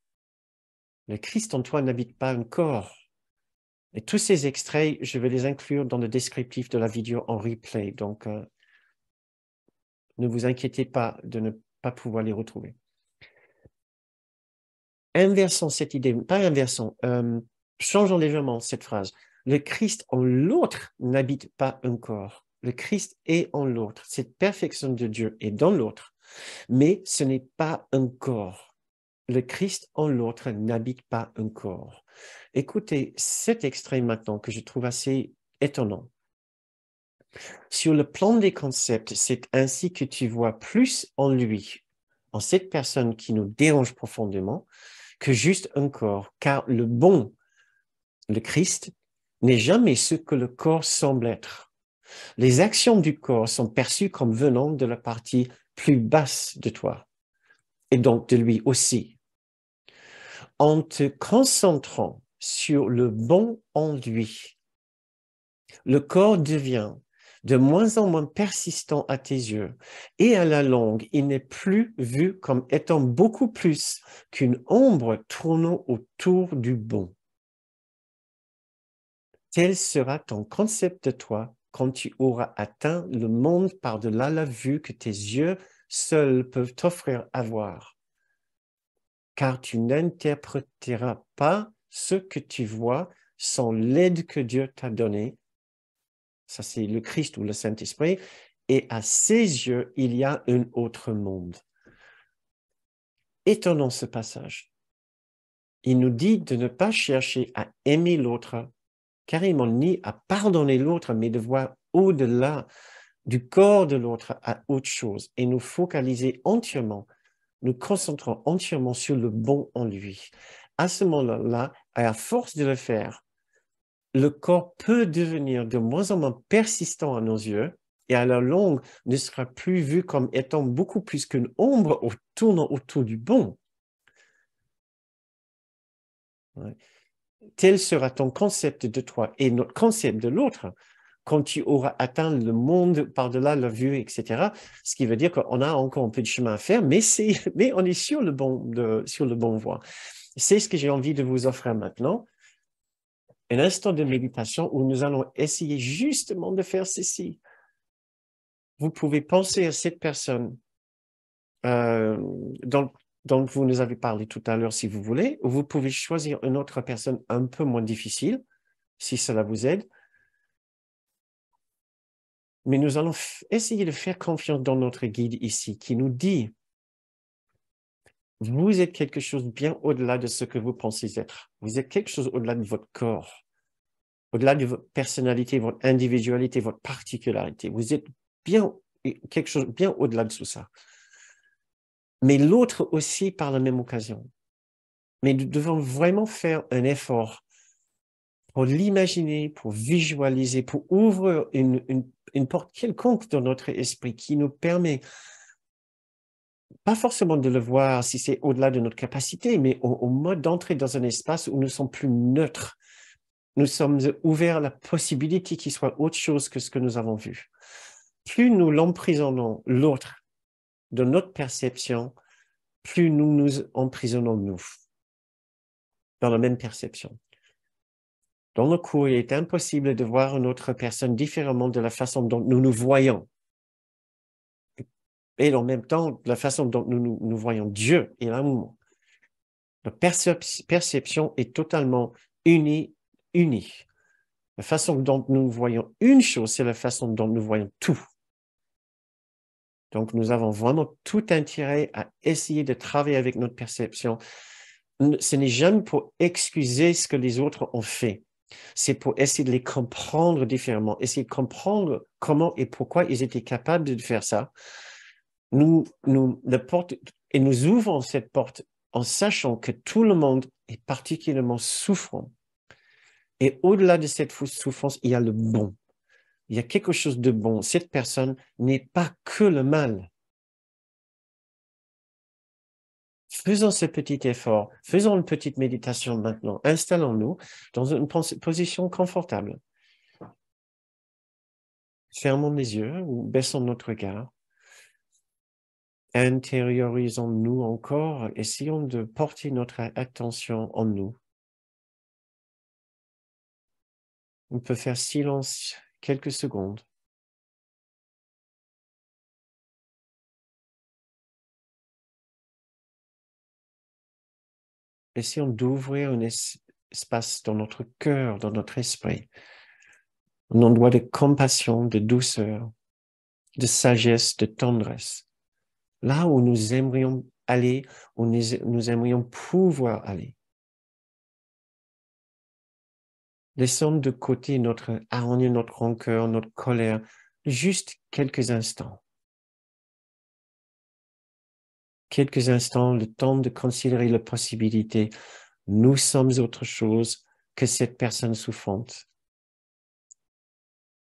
Le Christ en toi n'habite pas un corps. Et tous ces extraits, je vais les inclure dans le descriptif de la vidéo en replay. Donc, euh, ne vous inquiétez pas de ne pas pouvoir les retrouver. Inversons cette idée, pas inversons, euh, Changeons légèrement cette phrase. Le Christ en l'autre n'habite pas un corps. Le Christ est en l'autre. Cette perfection de Dieu est dans l'autre. Mais ce n'est pas un corps. Le Christ en l'autre n'habite pas un corps. Écoutez cet extrait maintenant que je trouve assez étonnant. Sur le plan des concepts, c'est ainsi que tu vois plus en lui, en cette personne qui nous dérange profondément, que juste un corps, car le bon le Christ, n'est jamais ce que le corps semble être. Les actions du corps sont perçues comme venant de la partie plus basse de toi, et donc de lui aussi. En te concentrant sur le bon en lui, le corps devient de moins en moins persistant à tes yeux, et à la longue, il n'est plus vu comme étant beaucoup plus qu'une ombre tournant autour du bon. Tel sera ton concept de toi quand tu auras atteint le monde par-delà la vue que tes yeux seuls peuvent t'offrir à voir. Car tu n'interpréteras pas ce que tu vois sans l'aide que Dieu t'a donnée. Ça, c'est le Christ ou le Saint-Esprit. Et à ses yeux, il y a un autre monde. Étonnant ce passage. Il nous dit de ne pas chercher à aimer l'autre carrément ni à pardonner l'autre, mais de voir au-delà du corps de l'autre à autre chose et nous focaliser entièrement, nous concentrer entièrement sur le bon en lui. À ce moment-là, à force de le faire, le corps peut devenir de moins en moins persistant à nos yeux et à la longue ne sera plus vu comme étant beaucoup plus qu'une ombre tournant autour du bon tel sera ton concept de toi et notre concept de l'autre quand tu auras atteint le monde par-delà la vue, etc. Ce qui veut dire qu'on a encore un peu de chemin à faire, mais, mais on est sur le bon, sur le bon voie. C'est ce que j'ai envie de vous offrir maintenant. Un instant de méditation où nous allons essayer justement de faire ceci. Vous pouvez penser à cette personne euh, dans, donc, vous nous avez parlé tout à l'heure, si vous voulez, vous pouvez choisir une autre personne un peu moins difficile, si cela vous aide. Mais nous allons essayer de faire confiance dans notre guide ici, qui nous dit, vous êtes quelque chose bien au-delà de ce que vous pensez être. Vous êtes quelque chose au-delà de votre corps, au-delà de votre personnalité, votre individualité, votre particularité. Vous êtes bien quelque chose bien au-delà de tout ça mais l'autre aussi par la même occasion. Mais nous devons vraiment faire un effort pour l'imaginer, pour visualiser, pour ouvrir une, porte quelconque dans notre esprit qui nous permet, pas forcément de le voir si c'est au-delà de notre capacité, mais au, au mode d'entrer dans un espace où nous sommes plus neutres. Nous sommes ouverts à la possibilité qu'il soit autre chose que ce que nous avons vu. Plus nous l'emprisonnons, l'autre, de notre perception, plus nous nous emprisonnons nous dans la même perception. Dans le cours, il est impossible de voir une autre personne différemment de la façon dont nous nous voyons. Et en même temps, la façon dont nous, nous, voyons Dieu et l'amour. La perception est totalement unie, unie. La façon dont nous voyons une chose, c'est la façon dont nous voyons tout. Donc, nous avons vraiment tout intérêt à essayer de travailler avec notre perception. Ce n'est jamais pour excuser ce que les autres ont fait. C'est pour essayer de les comprendre différemment, essayer de comprendre comment et pourquoi ils étaient capables de faire ça. Nous, et nous ouvrons cette porte en sachant que tout le monde est particulièrement souffrant. Et au-delà de cette souffrance, il y a le bon il y a quelque chose de bon. Cette personne n'est pas que le mal. Faisons ce petit effort, faisons une petite méditation maintenant, installons-nous dans une position confortable. Fermons les yeux ou baissons notre regard. Intériorisons-nous encore, essayons de porter notre attention en nous. On peut faire silence quelques secondes. Essayons d'ouvrir un espace dans notre cœur, dans notre esprit, un endroit de compassion, de douceur, de sagesse, de tendresse. Là où nous aimerions aller, où nous aimerions pouvoir aller. Laissons de côté notre hargne, notre rancœur, notre colère, juste quelques instants. Quelques instants, le temps de considérer la possibilité. Nous sommes autre chose que cette personne souffrante.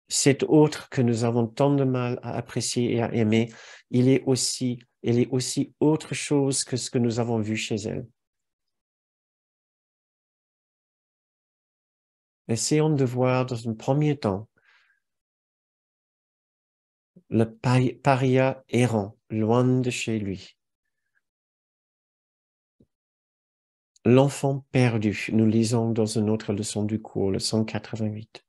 Cet autre que nous avons tant de mal à apprécier et à aimer, il est aussi, il est aussi autre chose que ce que nous avons vu chez elle. Essayons de voir dans un premier temps le paria errant, loin de chez lui. L'enfant perdu, nous lisons dans une autre leçon du cours, le 188.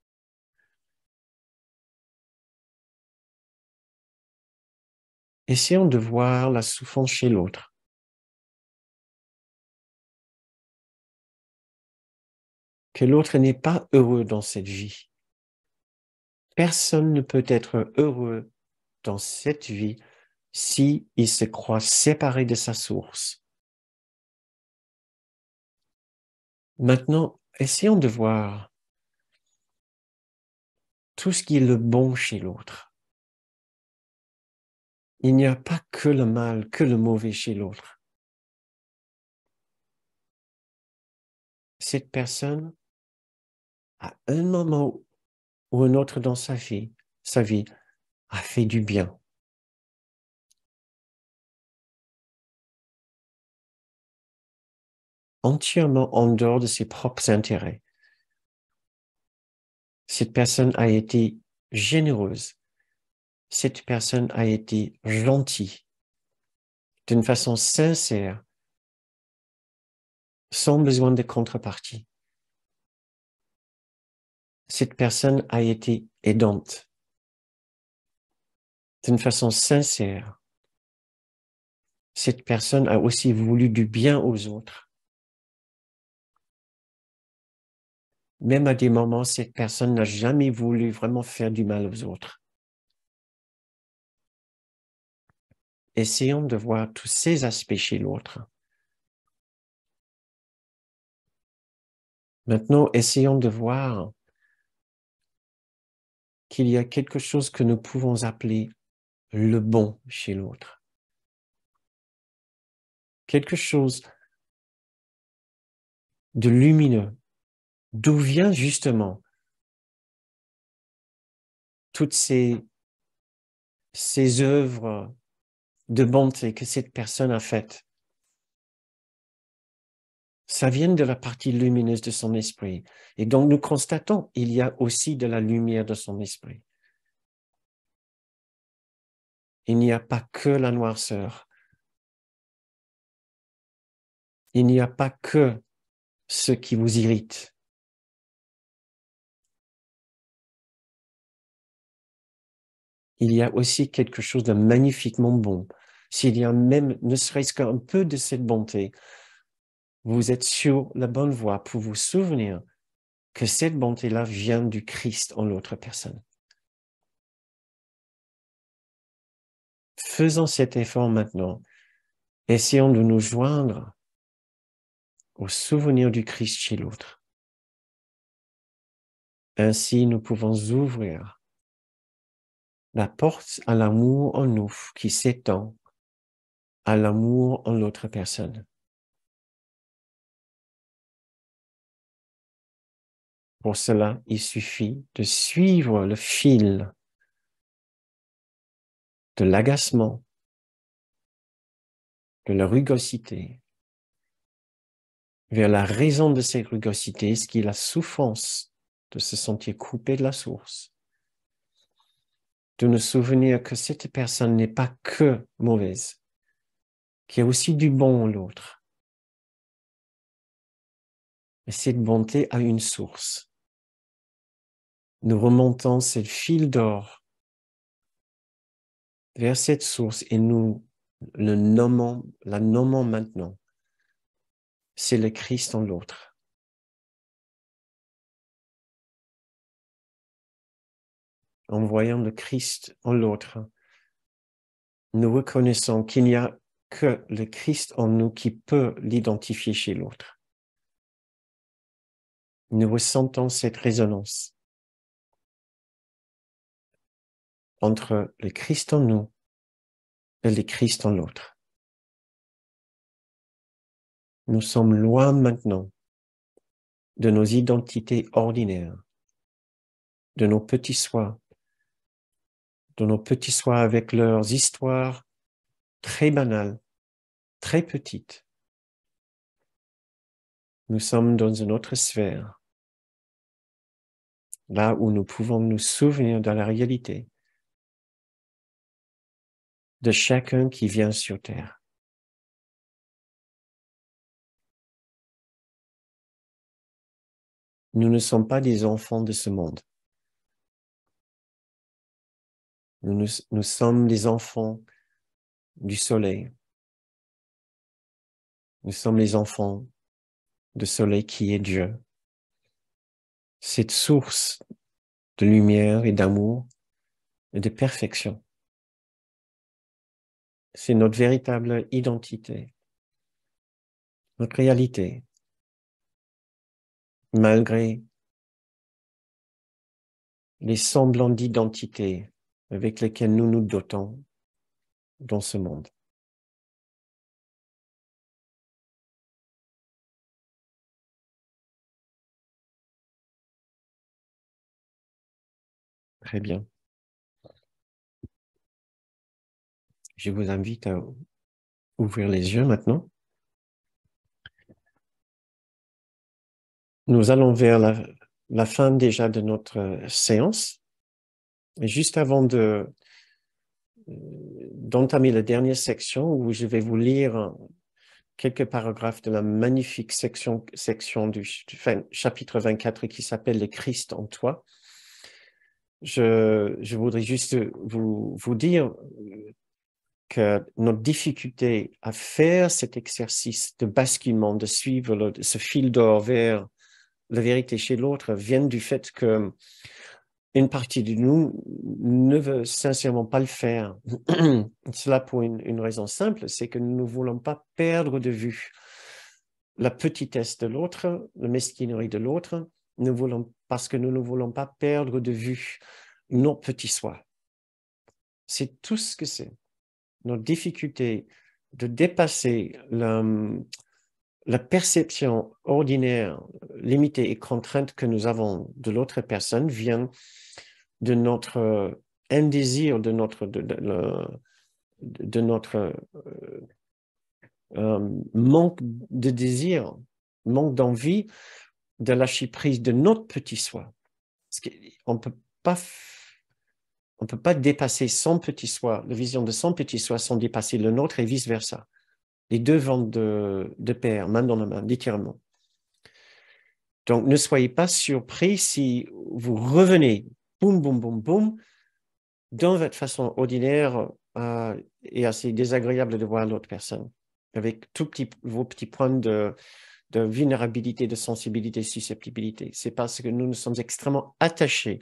Essayons de voir la souffrance chez l'autre. que l'autre n'est pas heureux dans cette vie. Personne ne peut être heureux dans cette vie si se croit séparé de sa source. Maintenant, essayons de voir tout ce qui est le bon chez l'autre. Il n'y a pas que le mal, que le mauvais chez l'autre. Cette personne à un moment ou un autre dans sa vie, sa vie a fait du bien. entièrement en dehors de ses propres intérêts. Cette personne a été généreuse. Cette personne a été gentille d'une façon sincère, sans besoin de contrepartie cette personne a été aidante d'une façon sincère. Cette personne a aussi voulu du bien aux autres. Même à des moments, cette personne n'a jamais voulu vraiment faire du mal aux autres. Essayons de voir tous ces aspects chez l'autre. Maintenant, essayons de voir qu'il y a quelque chose que nous pouvons appeler le bon chez l'autre. Quelque chose de lumineux, d'où vient justement toutes ces, ces œuvres de bonté que cette personne a faites ça vient de la partie lumineuse de son esprit. Et donc nous constatons, il y a aussi de la lumière de son esprit. Il n'y a pas que la noirceur. Il n'y a pas que ce qui vous irrite. Il y a aussi quelque chose de magnifiquement bon. S'il y a même, ne serait-ce qu'un peu de cette bonté, vous êtes sur la bonne voie pour vous souvenir que cette bonté-là vient du Christ en l'autre personne. Faisons cet effort maintenant. Essayons de nous joindre au souvenir du Christ chez l'autre. Ainsi, nous pouvons ouvrir la porte à l'amour en nous qui s'étend à l'amour en l'autre personne. Pour cela, il suffit de suivre le fil de l'agacement, de la rugosité, vers la raison de cette rugosité, ce qui est la souffrance de se sentir coupé de la source, de nous souvenir que cette personne n'est pas que mauvaise, qu'il y a aussi du bon en l'autre. Mais cette bonté a une source. Nous remontons ce fil d'or vers cette source et nous le nommons, la nommons maintenant. C'est le Christ en l'autre. En voyant le Christ en l'autre, nous reconnaissons qu'il n'y a que le Christ en nous qui peut l'identifier chez l'autre. Nous ressentons cette résonance. entre le Christ en nous et le Christ en l'autre. Nous sommes loin maintenant de nos identités ordinaires, de nos petits soins, de nos petits soins avec leurs histoires très banales, très petites. Nous sommes dans une autre sphère, là où nous pouvons nous souvenir de la réalité, de chacun qui vient sur terre. Nous ne sommes pas des enfants de ce monde. Nous, sommes des enfants du soleil. Nous sommes les enfants du soleil qui est Dieu. Cette source de lumière et d'amour et de perfection c'est notre véritable identité, notre réalité, malgré les semblants d'identité avec lesquels nous nous dotons dans ce monde. Très bien. je vous invite à ouvrir les yeux maintenant. Nous allons vers la, fin déjà de notre séance. juste avant de euh, d'entamer la dernière section où je vais vous lire quelques paragraphes de la magnifique section, section du chapitre 24 qui s'appelle Le Christ en toi. Je, voudrais juste vous, vous dire que notre difficulté à faire cet exercice de basculement, de suivre ce fil d'or vers la vérité chez l'autre, vient du fait que une partie de nous ne veut sincèrement pas le faire. Cela pour une, raison simple, c'est que nous ne voulons pas perdre de vue la petitesse de l'autre, la mesquinerie de l'autre, voulons, parce que nous ne voulons pas perdre de vue nos petits soi. C'est tout ce que c'est nos difficultés de dépasser la, perception ordinaire, limitée et contrainte que nous avons de l'autre personne vient de notre euh, indésir, de notre, de, notre euh, euh, manque de désir, manque d'envie de lâcher prise de notre petit soi. Parce on ne peut pas on ne peut pas dépasser son petit soi, la vision de son petit soi, sans dépasser le nôtre et vice-versa. Les deux vont de, de pair, main dans la main, littéralement. Donc, ne soyez pas surpris si vous revenez, boum, boum, boum, boum, dans votre façon ordinaire euh, et assez désagréable de voir l'autre personne, avec tous petit, vos petits points de, de vulnérabilité, de sensibilité, susceptibilité. C'est parce que nous nous sommes extrêmement attachés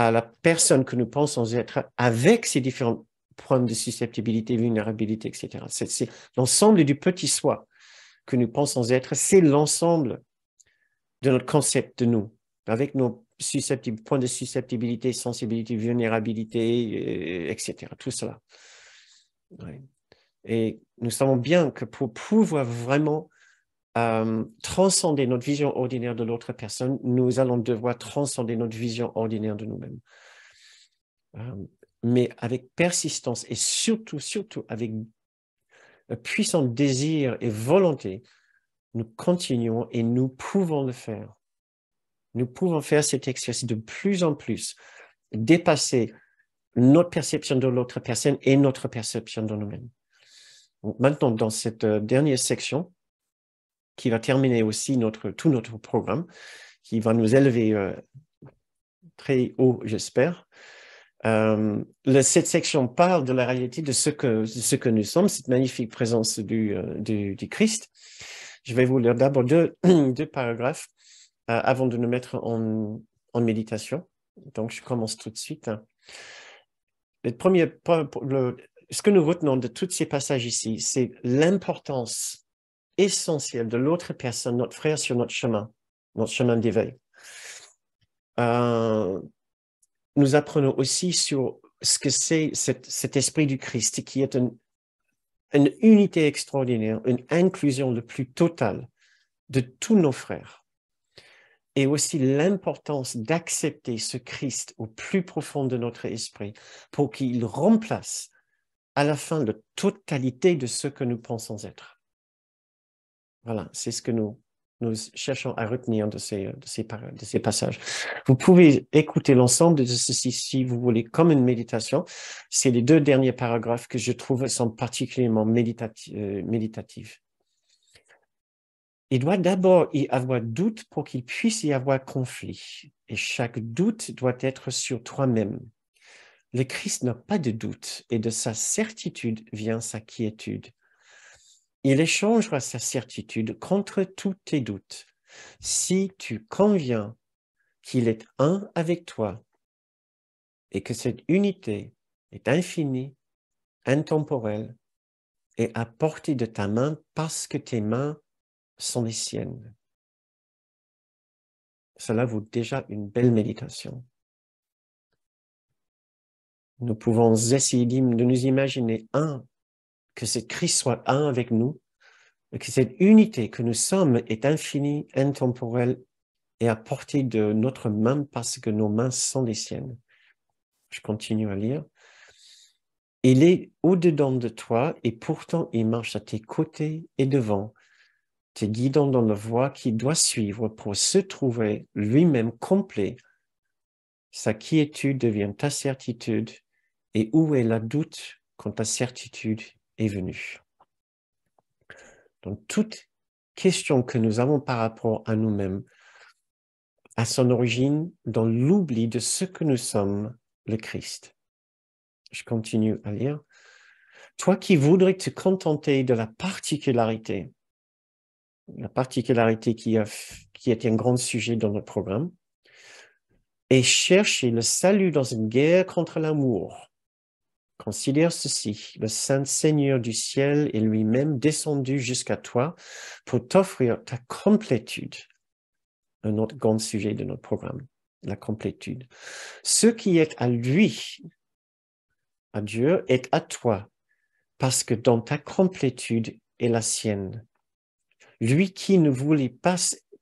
à la personne que nous pensons être avec ces différents points de susceptibilité, vulnérabilité, etc. C'est l'ensemble du petit soi que nous pensons être, c'est l'ensemble de notre concept de nous, avec nos points de susceptibilité, sensibilité, vulnérabilité, euh, etc. Tout cela. Et nous savons bien que pour pouvoir vraiment euh, transcender notre vision ordinaire de l'autre personne, nous allons devoir transcender notre vision ordinaire de nous-mêmes. Euh, mais avec persistance et surtout, surtout avec euh, puissant désir et volonté, nous continuons et nous pouvons le faire. Nous pouvons faire cet exercice de plus en plus, dépasser notre perception de l'autre personne et notre perception de nous-mêmes. Maintenant, dans cette dernière section, qui va terminer aussi notre, tout notre programme, qui va nous élever euh, très haut, j'espère. Euh, cette section parle de la réalité de ce que, ce que nous sommes, cette magnifique présence euh, du, du, Christ. Je vais vous lire d'abord deux, deux paragraphes avant de nous mettre en, en, méditation. Donc, je commence tout de suite. Le premier, ce que nous retenons de tous ces passages ici, c'est l'importance essentiel de l'autre personne, notre frère sur notre chemin, notre chemin d'éveil. Euh, nous apprenons aussi sur ce que c'est cet, esprit du Christ qui est une, une unité extraordinaire, une inclusion le plus totale de tous nos frères. Et aussi l'importance d'accepter ce Christ au plus profond de notre esprit pour qu'il remplace à la fin la totalité de ce que nous pensons être. Voilà, c'est ce que nous, nous cherchons à retenir de ces, passages. Vous pouvez écouter l'ensemble de ceci si vous voulez, comme une méditation. C'est les deux derniers paragraphes que je trouve sont particulièrement euh, méditatifs. Il doit d'abord y avoir doute pour qu'il puisse y avoir conflit. Et chaque doute doit être sur toi-même. Le Christ n'a pas de doute et de sa certitude vient sa quiétude. Il échangera sa certitude contre tous tes doutes. Si tu conviens qu'il est un avec toi et que cette unité est infinie, intemporelle et à portée de ta main parce que tes mains sont les siennes. Cela vaut déjà une belle méditation. Nous pouvons essayer de nous imaginer un que cette Christ soit un avec nous, que cette unité que nous sommes est infinie, intemporelle et à portée de notre main parce que nos mains sont les siennes. Je continue à lire. Il est au-dedans de toi et pourtant il marche à tes côtés et devant, te guidant dans la voie qu'il doit suivre pour se trouver lui-même complet. Sa quiétude devient ta certitude et où est la doute quand ta certitude est venu. Donc toute question que nous avons par rapport à nous-mêmes a son origine dans l'oubli de ce que nous sommes, le Christ. Je continue à lire. Toi qui voudrais te contenter de la particularité, la particularité qui, qui est un grand sujet dans notre programme, et chercher le salut dans une guerre contre l'amour Considère ceci, le Saint-Seigneur du ciel est lui-même descendu jusqu'à toi pour t'offrir ta complétude. Un autre grand sujet de notre programme, la complétude. Ce qui est à lui, à Dieu, est à toi, parce que dans ta complétude est la sienne. Lui qui ne voulait pas,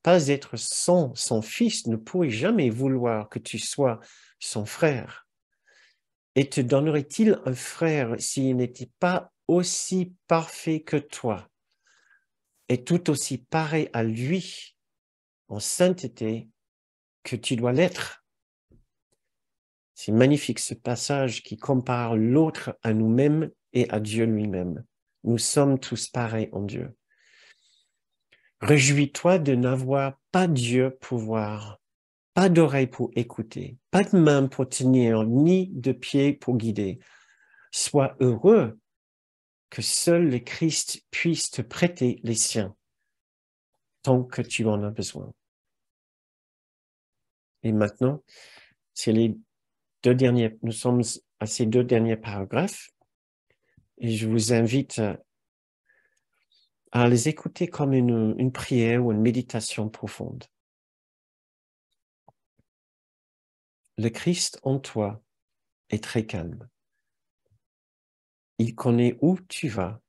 pas être sans son fils ne pourrait jamais vouloir que tu sois son frère et te donnerait-il un frère s'il n'était pas aussi parfait que toi et tout aussi pareil à lui en sainteté que tu dois l'être C'est magnifique ce passage qui compare l'autre à nous-mêmes et à Dieu lui-même. Nous sommes tous pareils en Dieu. Réjouis-toi de n'avoir pas Dieu pouvoir pas d'oreille pour écouter, pas de main pour tenir, ni de pied pour guider. Sois heureux que seul le Christ puisse te prêter les siens tant que tu en as besoin. Et maintenant, deux derniers, nous sommes à ces deux derniers paragraphes et je vous invite à, les écouter comme une prière ou une méditation profonde. le Christ en toi est très calme. Il connaît où tu vas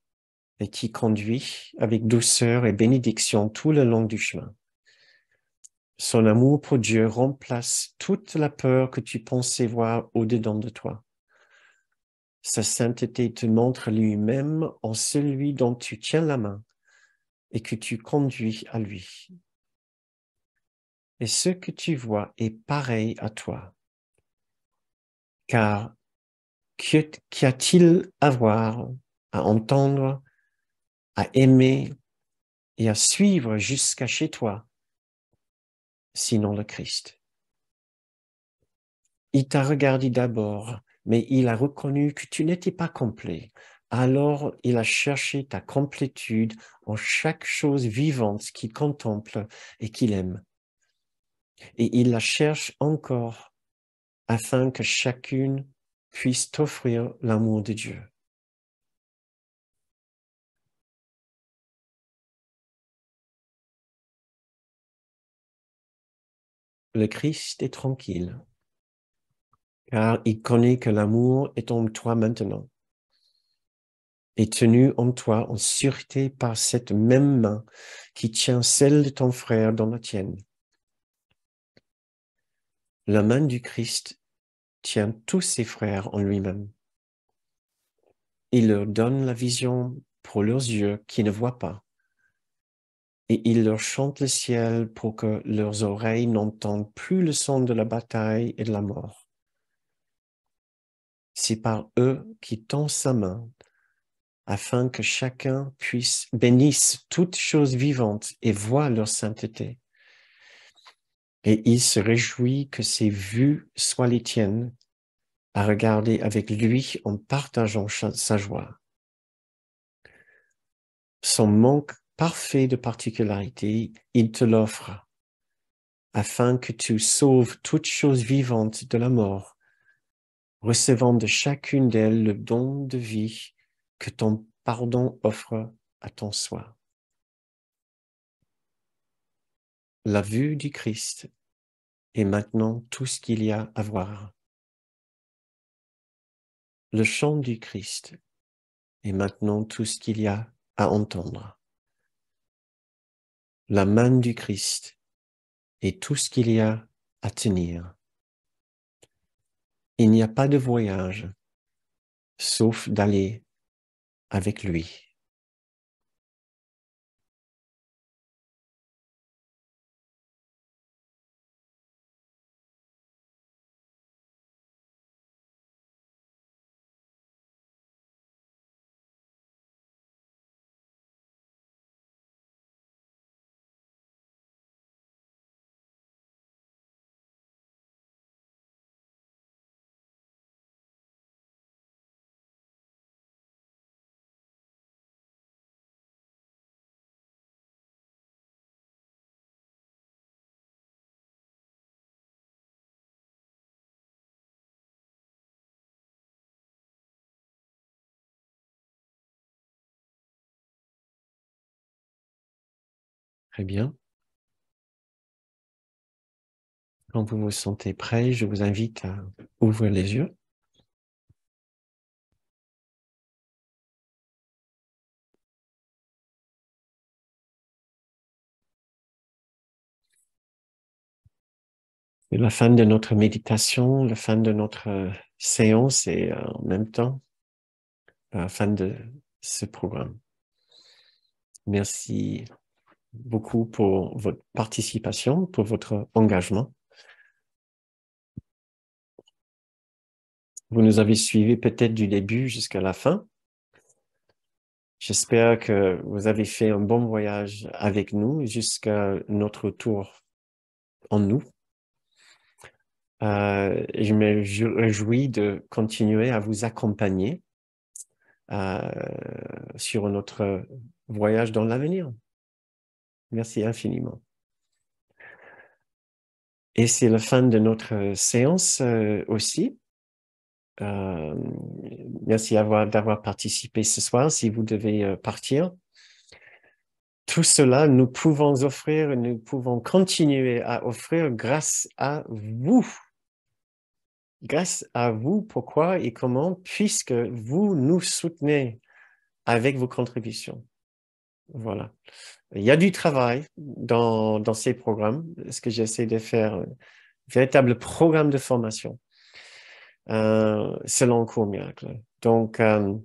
et t'y conduit avec douceur et bénédiction tout le long du chemin. Son amour pour Dieu remplace toute la peur que tu pensais voir au-dedans de toi. Sa sainteté te montre lui-même en celui dont tu tiens la main et que tu conduis à lui. Et ce que tu vois est pareil à toi car qu'y a-t-il à voir, à entendre, à aimer et à suivre jusqu'à chez toi, sinon le Christ Il t'a regardé d'abord, mais il a reconnu que tu n'étais pas complet. Alors il a cherché ta complétude en chaque chose vivante qu'il contemple et qu'il aime. Et il la cherche encore afin que chacune puisse t'offrir l'amour de Dieu. Le Christ est tranquille, car il connaît que l'amour est en toi maintenant, et tenu en toi en sûreté par cette même main qui tient celle de ton frère dans la tienne. La main du Christ tient tous ses frères en lui-même. Il leur donne la vision pour leurs yeux qui ne voient pas. Et il leur chante le ciel pour que leurs oreilles n'entendent plus le son de la bataille et de la mort. C'est par eux qu'il tend sa main afin que chacun puisse bénisse toute chose vivante et voit leur sainteté et il se réjouit que ses vues soient les tiennes, à regarder avec lui en partageant sa joie. Son manque parfait de particularité, il te l'offre, afin que tu sauves toute chose vivante de la mort, recevant de chacune d'elles le don de vie que ton pardon offre à ton soi. la vue du Christ est maintenant tout ce qu'il y a à voir. Le chant du Christ est maintenant tout ce qu'il y a à entendre. La main du Christ est tout ce qu'il y a à tenir. Il n'y a pas de voyage sauf d'aller avec lui. Très bien. Quand vous vous sentez prêt, je vous invite à ouvrir les yeux. la fin de notre méditation, la fin de notre euh, séance et euh, en même temps la fin de ce programme. Merci beaucoup pour votre participation, pour votre engagement. Vous nous avez suivis peut-être du début jusqu'à la fin. J'espère que vous avez fait un bon voyage avec nous jusqu'à notre tour en nous. Euh, je me réjouis de continuer à vous accompagner euh, sur notre voyage dans l'avenir. Merci infiniment. Et c'est la fin de notre euh, séance euh, aussi. Euh, merci d'avoir participé ce soir si vous devez partir. Tout cela, nous pouvons offrir, nous pouvons continuer à offrir grâce à vous. Grâce à vous, pourquoi et comment, puisque vous nous soutenez avec vos contributions. Voilà. Il y a du travail dans, ces programmes, ce que j'essaie de faire, un euh, véritable programme de formation euh, selon Cours Miracle. Donc, euh,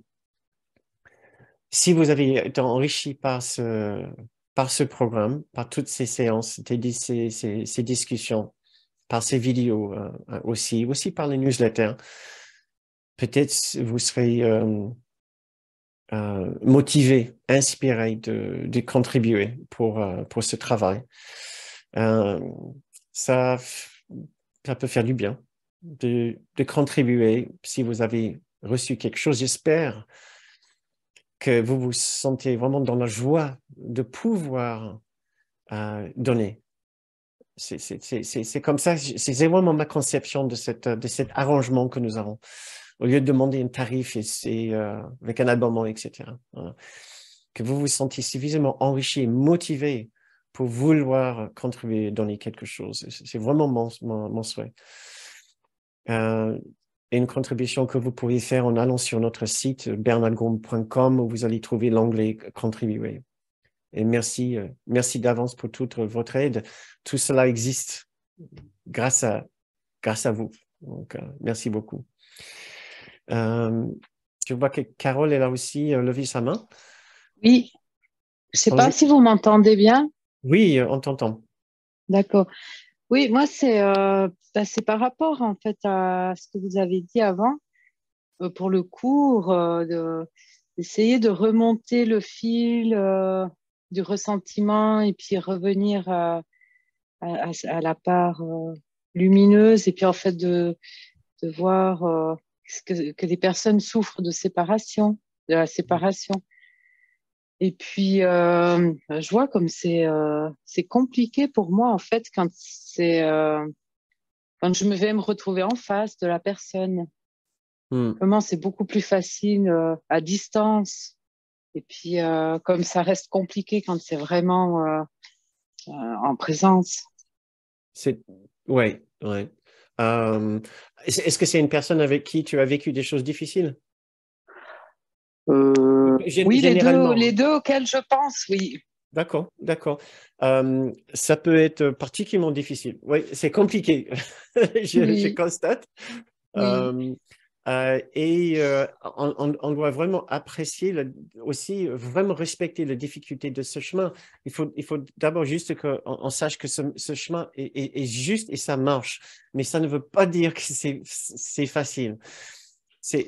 si vous avez été enrichi par ce, programme, par toutes ces séances, ces, discussions, par ces vidéos euh, aussi, aussi par les newsletters, peut-être vous serez euh, motivé, inspiré de, contribuer pour, euh, pour ce travail. Euh, ça, ça peut faire du bien de, contribuer si vous avez reçu quelque chose. J'espère que vous vous sentez vraiment dans la joie de pouvoir donner. C'est comme ça, c'est vraiment ma conception de, cette, de cet arrangement que nous avons au lieu de demander un tarif et c'est euh, avec un abonnement, etc. Que vous vous sentiez suffisamment enrichi motivé pour vouloir contribuer, donner quelque chose. C'est vraiment mon, souhait. Euh, une contribution que vous pourriez faire en allant sur notre site bernardgombe.com où vous allez trouver l'onglet contribuer. Et merci, euh, merci d'avance pour toute votre aide. Tout cela existe grâce à, grâce à vous. Donc, merci beaucoup je euh, vois que Carole est là aussi, euh, levée sa main. Oui. Je ne sais pas si vous m'entendez bien. Oui, euh, on t'entend. D'accord. Oui, moi, c'est euh, bah, par rapport en fait à ce que vous avez dit avant, pour le cours, d'essayer de, remonter le fil du ressentiment et puis revenir à, à la part lumineuse et puis en fait de, de voir que, que, les personnes souffrent de séparation, de la séparation. Et puis, euh, bah, je vois comme euh, c'est compliqué pour moi, en fait, quand, c'est euh, quand je me vais me retrouver en face de la personne. Hmm. Comment c'est beaucoup plus facile à distance. Et puis, comme ça reste compliqué quand c'est vraiment en présence. C'est... Ouais, ouais. Euh, est-ce que c'est une personne avec qui tu as vécu des choses difficiles euh, Oui, les deux, les auxquels je pense, oui. D'accord, d'accord. Euh, ça peut être particulièrement difficile. Oui, c'est compliqué, je, constate. Euh, et euh, on, on, doit vraiment apprécier, le, aussi vraiment respecter la difficulté de ce chemin. Il faut, il faut d'abord juste qu'on on sache que ce, chemin est, est, est, juste et ça marche, mais ça ne veut pas dire que c'est facile. Ça,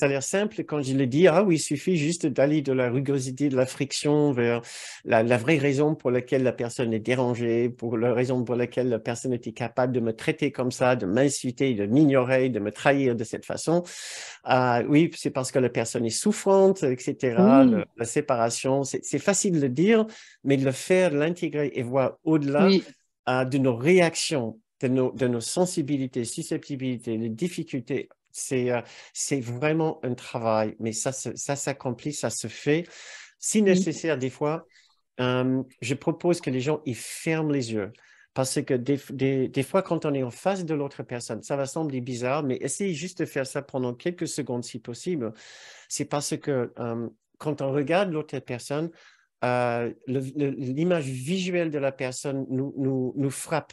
a l'air simple quand je le dis, ah oui, il suffit juste d'aller de la rugosité, de la friction vers la, vraie raison pour laquelle la personne est dérangée, pour la raison pour laquelle la personne était capable de me traiter comme ça, de m'insulter, de m'ignorer, de me trahir de cette façon. Ah oui, c'est parce que la personne est souffrante, etc. la séparation, c'est facile de le dire, mais de le faire, l'intégrer et voir au-delà ah, de nos réactions de nos, de nos, sensibilités, susceptibilités, les difficultés c'est euh, c'est vraiment un travail, mais ça s'accomplit, ça se fait. Si nécessaire, des fois, je propose que les gens y ferment les yeux. Parce que des, fois, quand on est en face de l'autre personne, ça va sembler bizarre, mais essayez juste de faire ça pendant quelques secondes si possible. C'est parce que quand on regarde l'autre personne, l'image visuelle de la personne nous, frappe.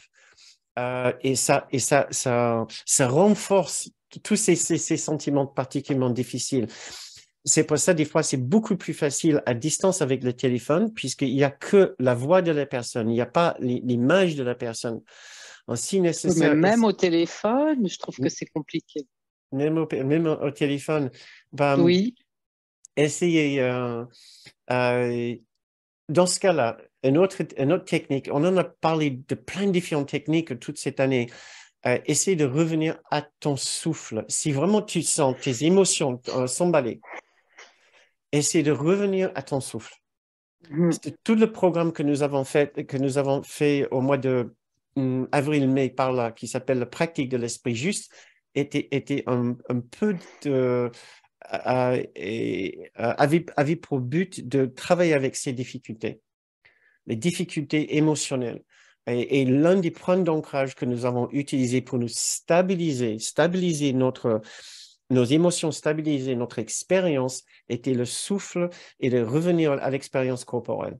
et ça, et ça, ça, ça renforce tous ces, sentiments particulièrement difficiles. C'est pour ça, des fois, c'est beaucoup plus facile à distance avec le téléphone, puisqu'il n'y a que la voix de la personne, il n'y a pas l'image de la personne. Si nécessaire. même au téléphone, je trouve que c'est compliqué. Même au, téléphone. Bah, oui. Essayez. Euh, euh, dans ce cas-là, une autre, une autre technique, on en a parlé de plein de différentes techniques toute cette année. Euh, essaye de revenir à ton souffle. Si vraiment tu sens tes émotions euh, s'emballer, essaye de revenir à ton souffle. Hmm. Tout le programme que nous avons fait, que nous avons fait au mois de hmm, avril-mai par là, qui s'appelle la pratique de l'esprit juste, était, un, peu de, avait, avait pour but de travailler avec ces difficultés, les difficultés émotionnelles. Et, l'un des points d'ancrage que nous avons utilisé pour nous stabiliser, stabiliser notre, nos émotions, stabiliser notre expérience, était le souffle et de revenir à l'expérience corporelle.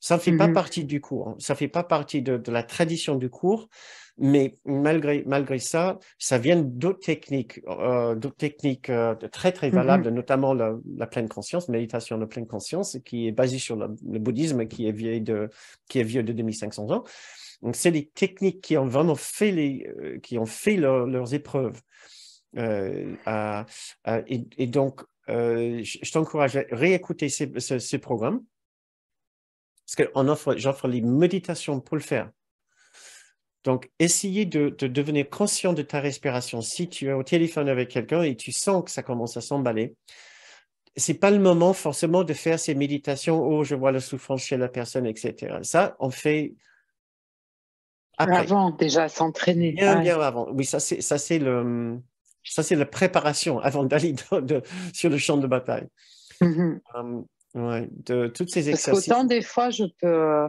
Ça ne mmh hein. fait pas partie du cours, ça ne fait pas partie de, la tradition du cours, mais malgré, malgré ça, ça vient d'autres techniques, euh, d'autres techniques euh, très très mmh valables, notamment la, pleine conscience, méditation de pleine conscience, qui est basée sur le, bouddhisme qui est, vieux de, qui est vieux de 2500 ans. Donc, c'est les techniques qui ont vraiment fait, les, euh, qui ont fait leurs épreuves. et, donc, je, t'encourage à réécouter ces, ces programmes parce que offre, j'offre les méditations pour le faire. Donc, essayez de, de, devenir conscient de ta respiration. Si tu es au téléphone avec quelqu'un et tu sens que ça commence à s'emballer, c'est pas le moment forcément de faire ces méditations. Oh, je vois la souffrance chez la personne, etc. Ça, on fait Avant, déjà, s'entraîner. Bien, avant. Oui, ça, c'est, ça, c'est le, ça, c'est la préparation avant d'aller sur le champ de bataille. Mhm. Hum, de toutes ces exercices. Parce qu'autant des fois, je peux,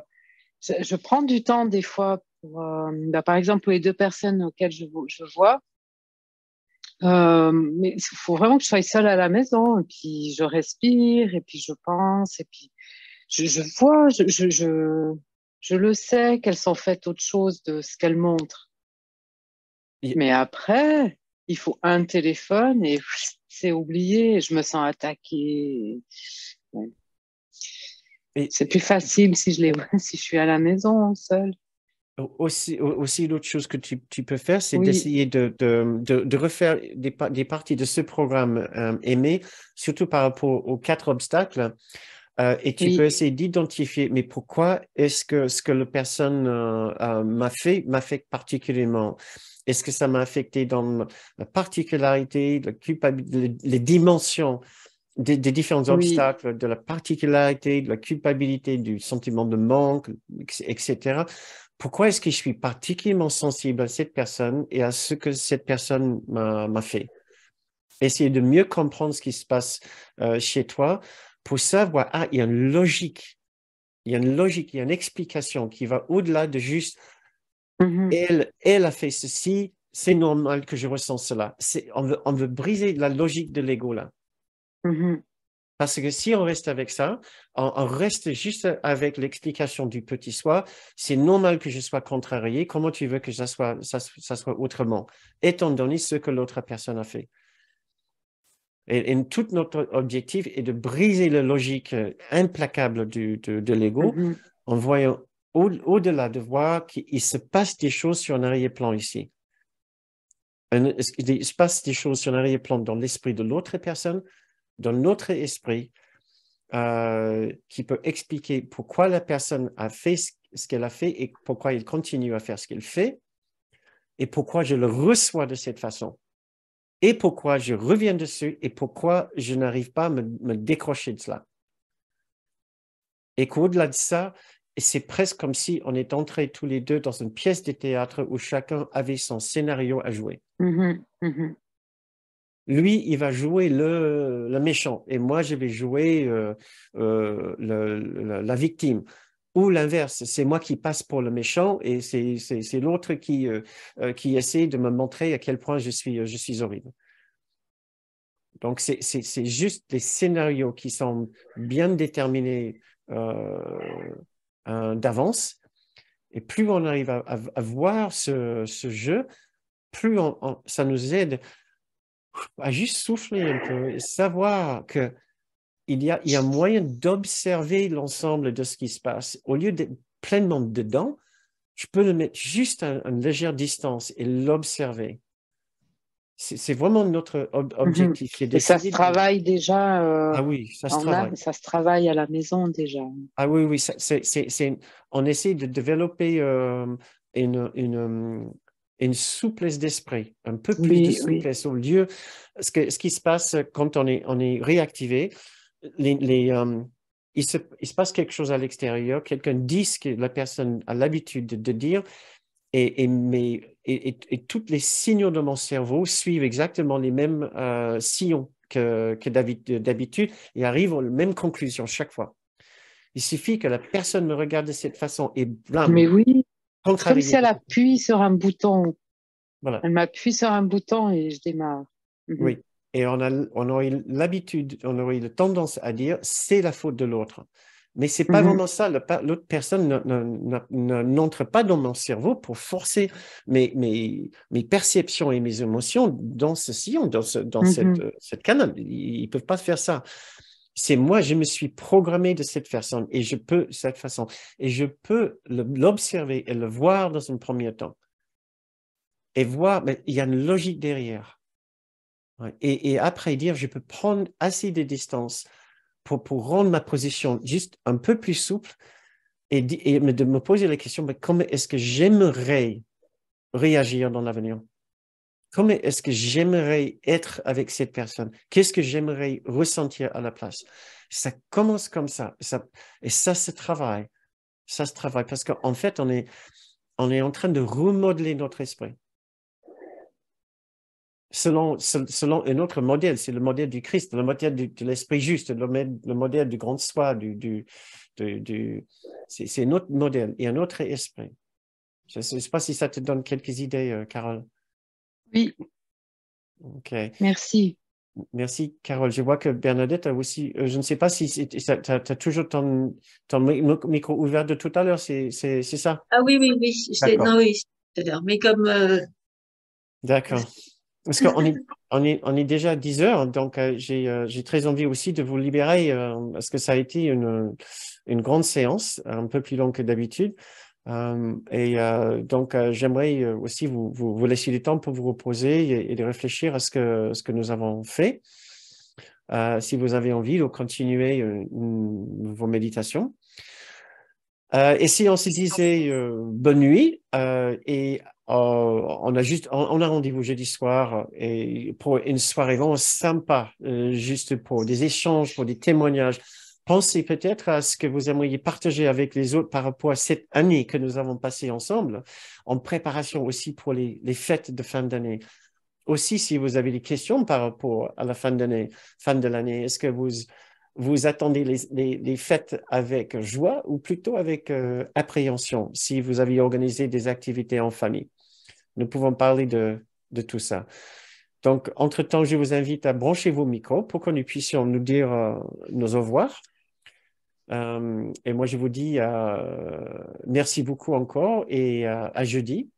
je, prends du temps des fois pour, euh, bah, par exemple, pour les deux personnes auxquelles je, vois. Euh, mais il faut vraiment que je sois seule à la maison, et puis je respire, et puis je pense, et puis je, vois, je, le sais qu'elles sont faites autre chose de ce qu'elles montrent. Mais après, il faut un téléphone et c'est oublié, je me sens attaquée. C'est plus facile si je, les... si je suis à la maison seule. Aussi, aussi l'autre chose que tu, peux faire, c'est d'essayer de, de, de, refaire des, des, parties de ce programme euh, aimé, surtout par rapport aux quatre obstacles. Euh, et tu peux essayer d'identifier, mais pourquoi est-ce que ce que la personne euh, m'a fait m'affecte particulièrement Est-ce que ça m'a affecté dans la particularité, la culpabilité, les dimensions des, différents obstacles, de la particularité, de la culpabilité, du sentiment de manque, etc. Pourquoi est-ce que je suis particulièrement sensible à cette personne et à ce que cette personne m'a fait Essayer de mieux comprendre ce qui se passe euh, chez toi pour savoir, ah, il y a une logique, il y a une logique, il y a une explication qui va au-delà de juste, mmh elle, elle a fait ceci, c'est normal que je ressens cela. On on veut briser la logique de l'ego là. Mm-hmm. Parce que si on reste avec ça, on, reste juste avec l'explication du petit soi, c'est normal que je sois contrarié, comment tu veux que ça soit, ça, autrement, étant donné ce que l'autre personne a fait. Et, tout notre objectif est de briser la logique implacable de, l'ego mm-hmm. en voyant au-delà de voir qu'il se passe des choses sur un arrière-plan ici. il se passe des choses sur un arrière-plan dans l'esprit de l'autre personne, dans notre esprit euh, qui peut expliquer pourquoi la personne a fait ce qu'elle a fait et pourquoi il continue à faire ce qu'elle fait et pourquoi je le reçois de cette façon et pourquoi je reviens dessus et pourquoi je n'arrive pas à me, décrocher de cela. Et qu'au-delà de ça, c'est presque comme si on est entrés tous les deux dans une pièce de théâtre où chacun avait son scénario à jouer. Mm-hmm. Mm-hmm lui, il va jouer le, méchant et moi, je vais jouer euh, euh, la victime. Ou l'inverse, c'est moi qui passe pour le méchant et c'est l'autre euh, qui, essaie de me montrer à quel point je suis, horrible. Donc, c'est juste des scénarios qui sont bien déterminés d'avance. Et plus on arrive à, voir ce, jeu, plus ça nous aide à bah, juste souffler un peu et savoir que il y a, il y a moyen d'observer l'ensemble de ce qui se passe. Au lieu d'être pleinement dedans, je peux le mettre juste à une légère distance et l'observer. C'est vraiment notre mhm. objectif. Et ça se travaille déjà. Euh, ah oui, ça se travaille. ça se travaille à la maison déjà. Ah oui, oui, c'est on essaie de développer euh, une, une, une souplesse d'esprit, un peu plus de souplesse au lieu. Ce, ce qui se passe quand on est, on est réactivé, les, euh, il, se, passe quelque chose à l'extérieur, quelqu'un dit ce que la personne a l'habitude de, dire, et, et, et, tous les signaux de mon cerveau suivent exactement les mêmes euh, sillons que, que d'habitude et arrivent aux mêmes conclusions chaque fois. Il suffit que la personne me regarde de cette façon et blâme. Mais oui. Comme si elle appuie sur un bouton. Voilà. Elle m'appuie sur un bouton et je démarre. Mhm. Oui. Et on, a, on aurait l'habitude, on aurait la tendance à dire c'est la faute de l'autre. Mais c'est pas mhm. vraiment ça. L'autre personne n'entre pas dans mon cerveau pour forcer mes, mes, mes perceptions et mes émotions dans ce sillon, dans ce dans mhm. cette, cette canal. Ils, ne peuvent pas faire ça. C'est moi, je me suis programmé de cette façon et je peux cette façon et je peux l'observer et le voir dans un premier temps et voir, mais il y a une logique derrière. Et, après dire, je peux prendre assez de distance pour, pour rendre ma position juste un peu plus souple et, et de me poser la question, mais comment est-ce que j'aimerais réagir dans l'avenir? Comment est-ce que j'aimerais être avec cette personne Qu'est-ce que j'aimerais ressentir à la place Ça commence comme ça, ça et ça se travaille. Ça se travaille parce qu'en fait, on est, on est en train de remodeler notre esprit. Selon, selon un autre modèle, c'est le modèle du Christ, le modèle de l'esprit juste, le, modèle du grand soi, du, du, c'est notre modèle et un autre esprit. Je ne sais pas si ça te donne quelques idées, euh, Carole. Oui. OK. Merci. Merci, Carole. Je vois que Bernadette a aussi, euh, je ne sais pas si tu as, toujours ton, micro ouvert de tout à l'heure, c'est ça? Ah oui, oui, oui. Non, oui, Mais comme. Euh, D'accord. Parce qu'on est, on est, on est déjà à 10 heures, donc euh, j'ai très envie aussi de vous libérer parce que ça a été une grande séance, un peu plus longue que d'habitude. Euh, et euh, donc, euh, j'aimerais aussi vous, laisser du temps pour vous reposer et, de réfléchir à ce que, ce que nous avons fait. si vous avez envie de continuer vos méditations. et si on se disait bonne nuit et on a juste on a rendez-vous jeudi soir et pour une soirée vraiment sympa, juste pour des échanges, pour des témoignages pensez peut-être à ce que vous aimeriez partager avec les autres par rapport à cette année que nous avons passée ensemble, en préparation aussi pour les, fêtes de fin d'année. Aussi, si vous avez des questions par rapport à la fin, d'année, fin de l'année, est-ce que vous, vous attendez les, fêtes avec joie ou plutôt avec euh, appréhension si vous avez organisé des activités en famille Nous pouvons parler de, tout ça. Donc, entre-temps, je vous invite à brancher vos micros pour que nous puissions nous dire euh, nos au revoir euh, et moi, je vous dis euh, merci beaucoup encore et euh, à jeudi.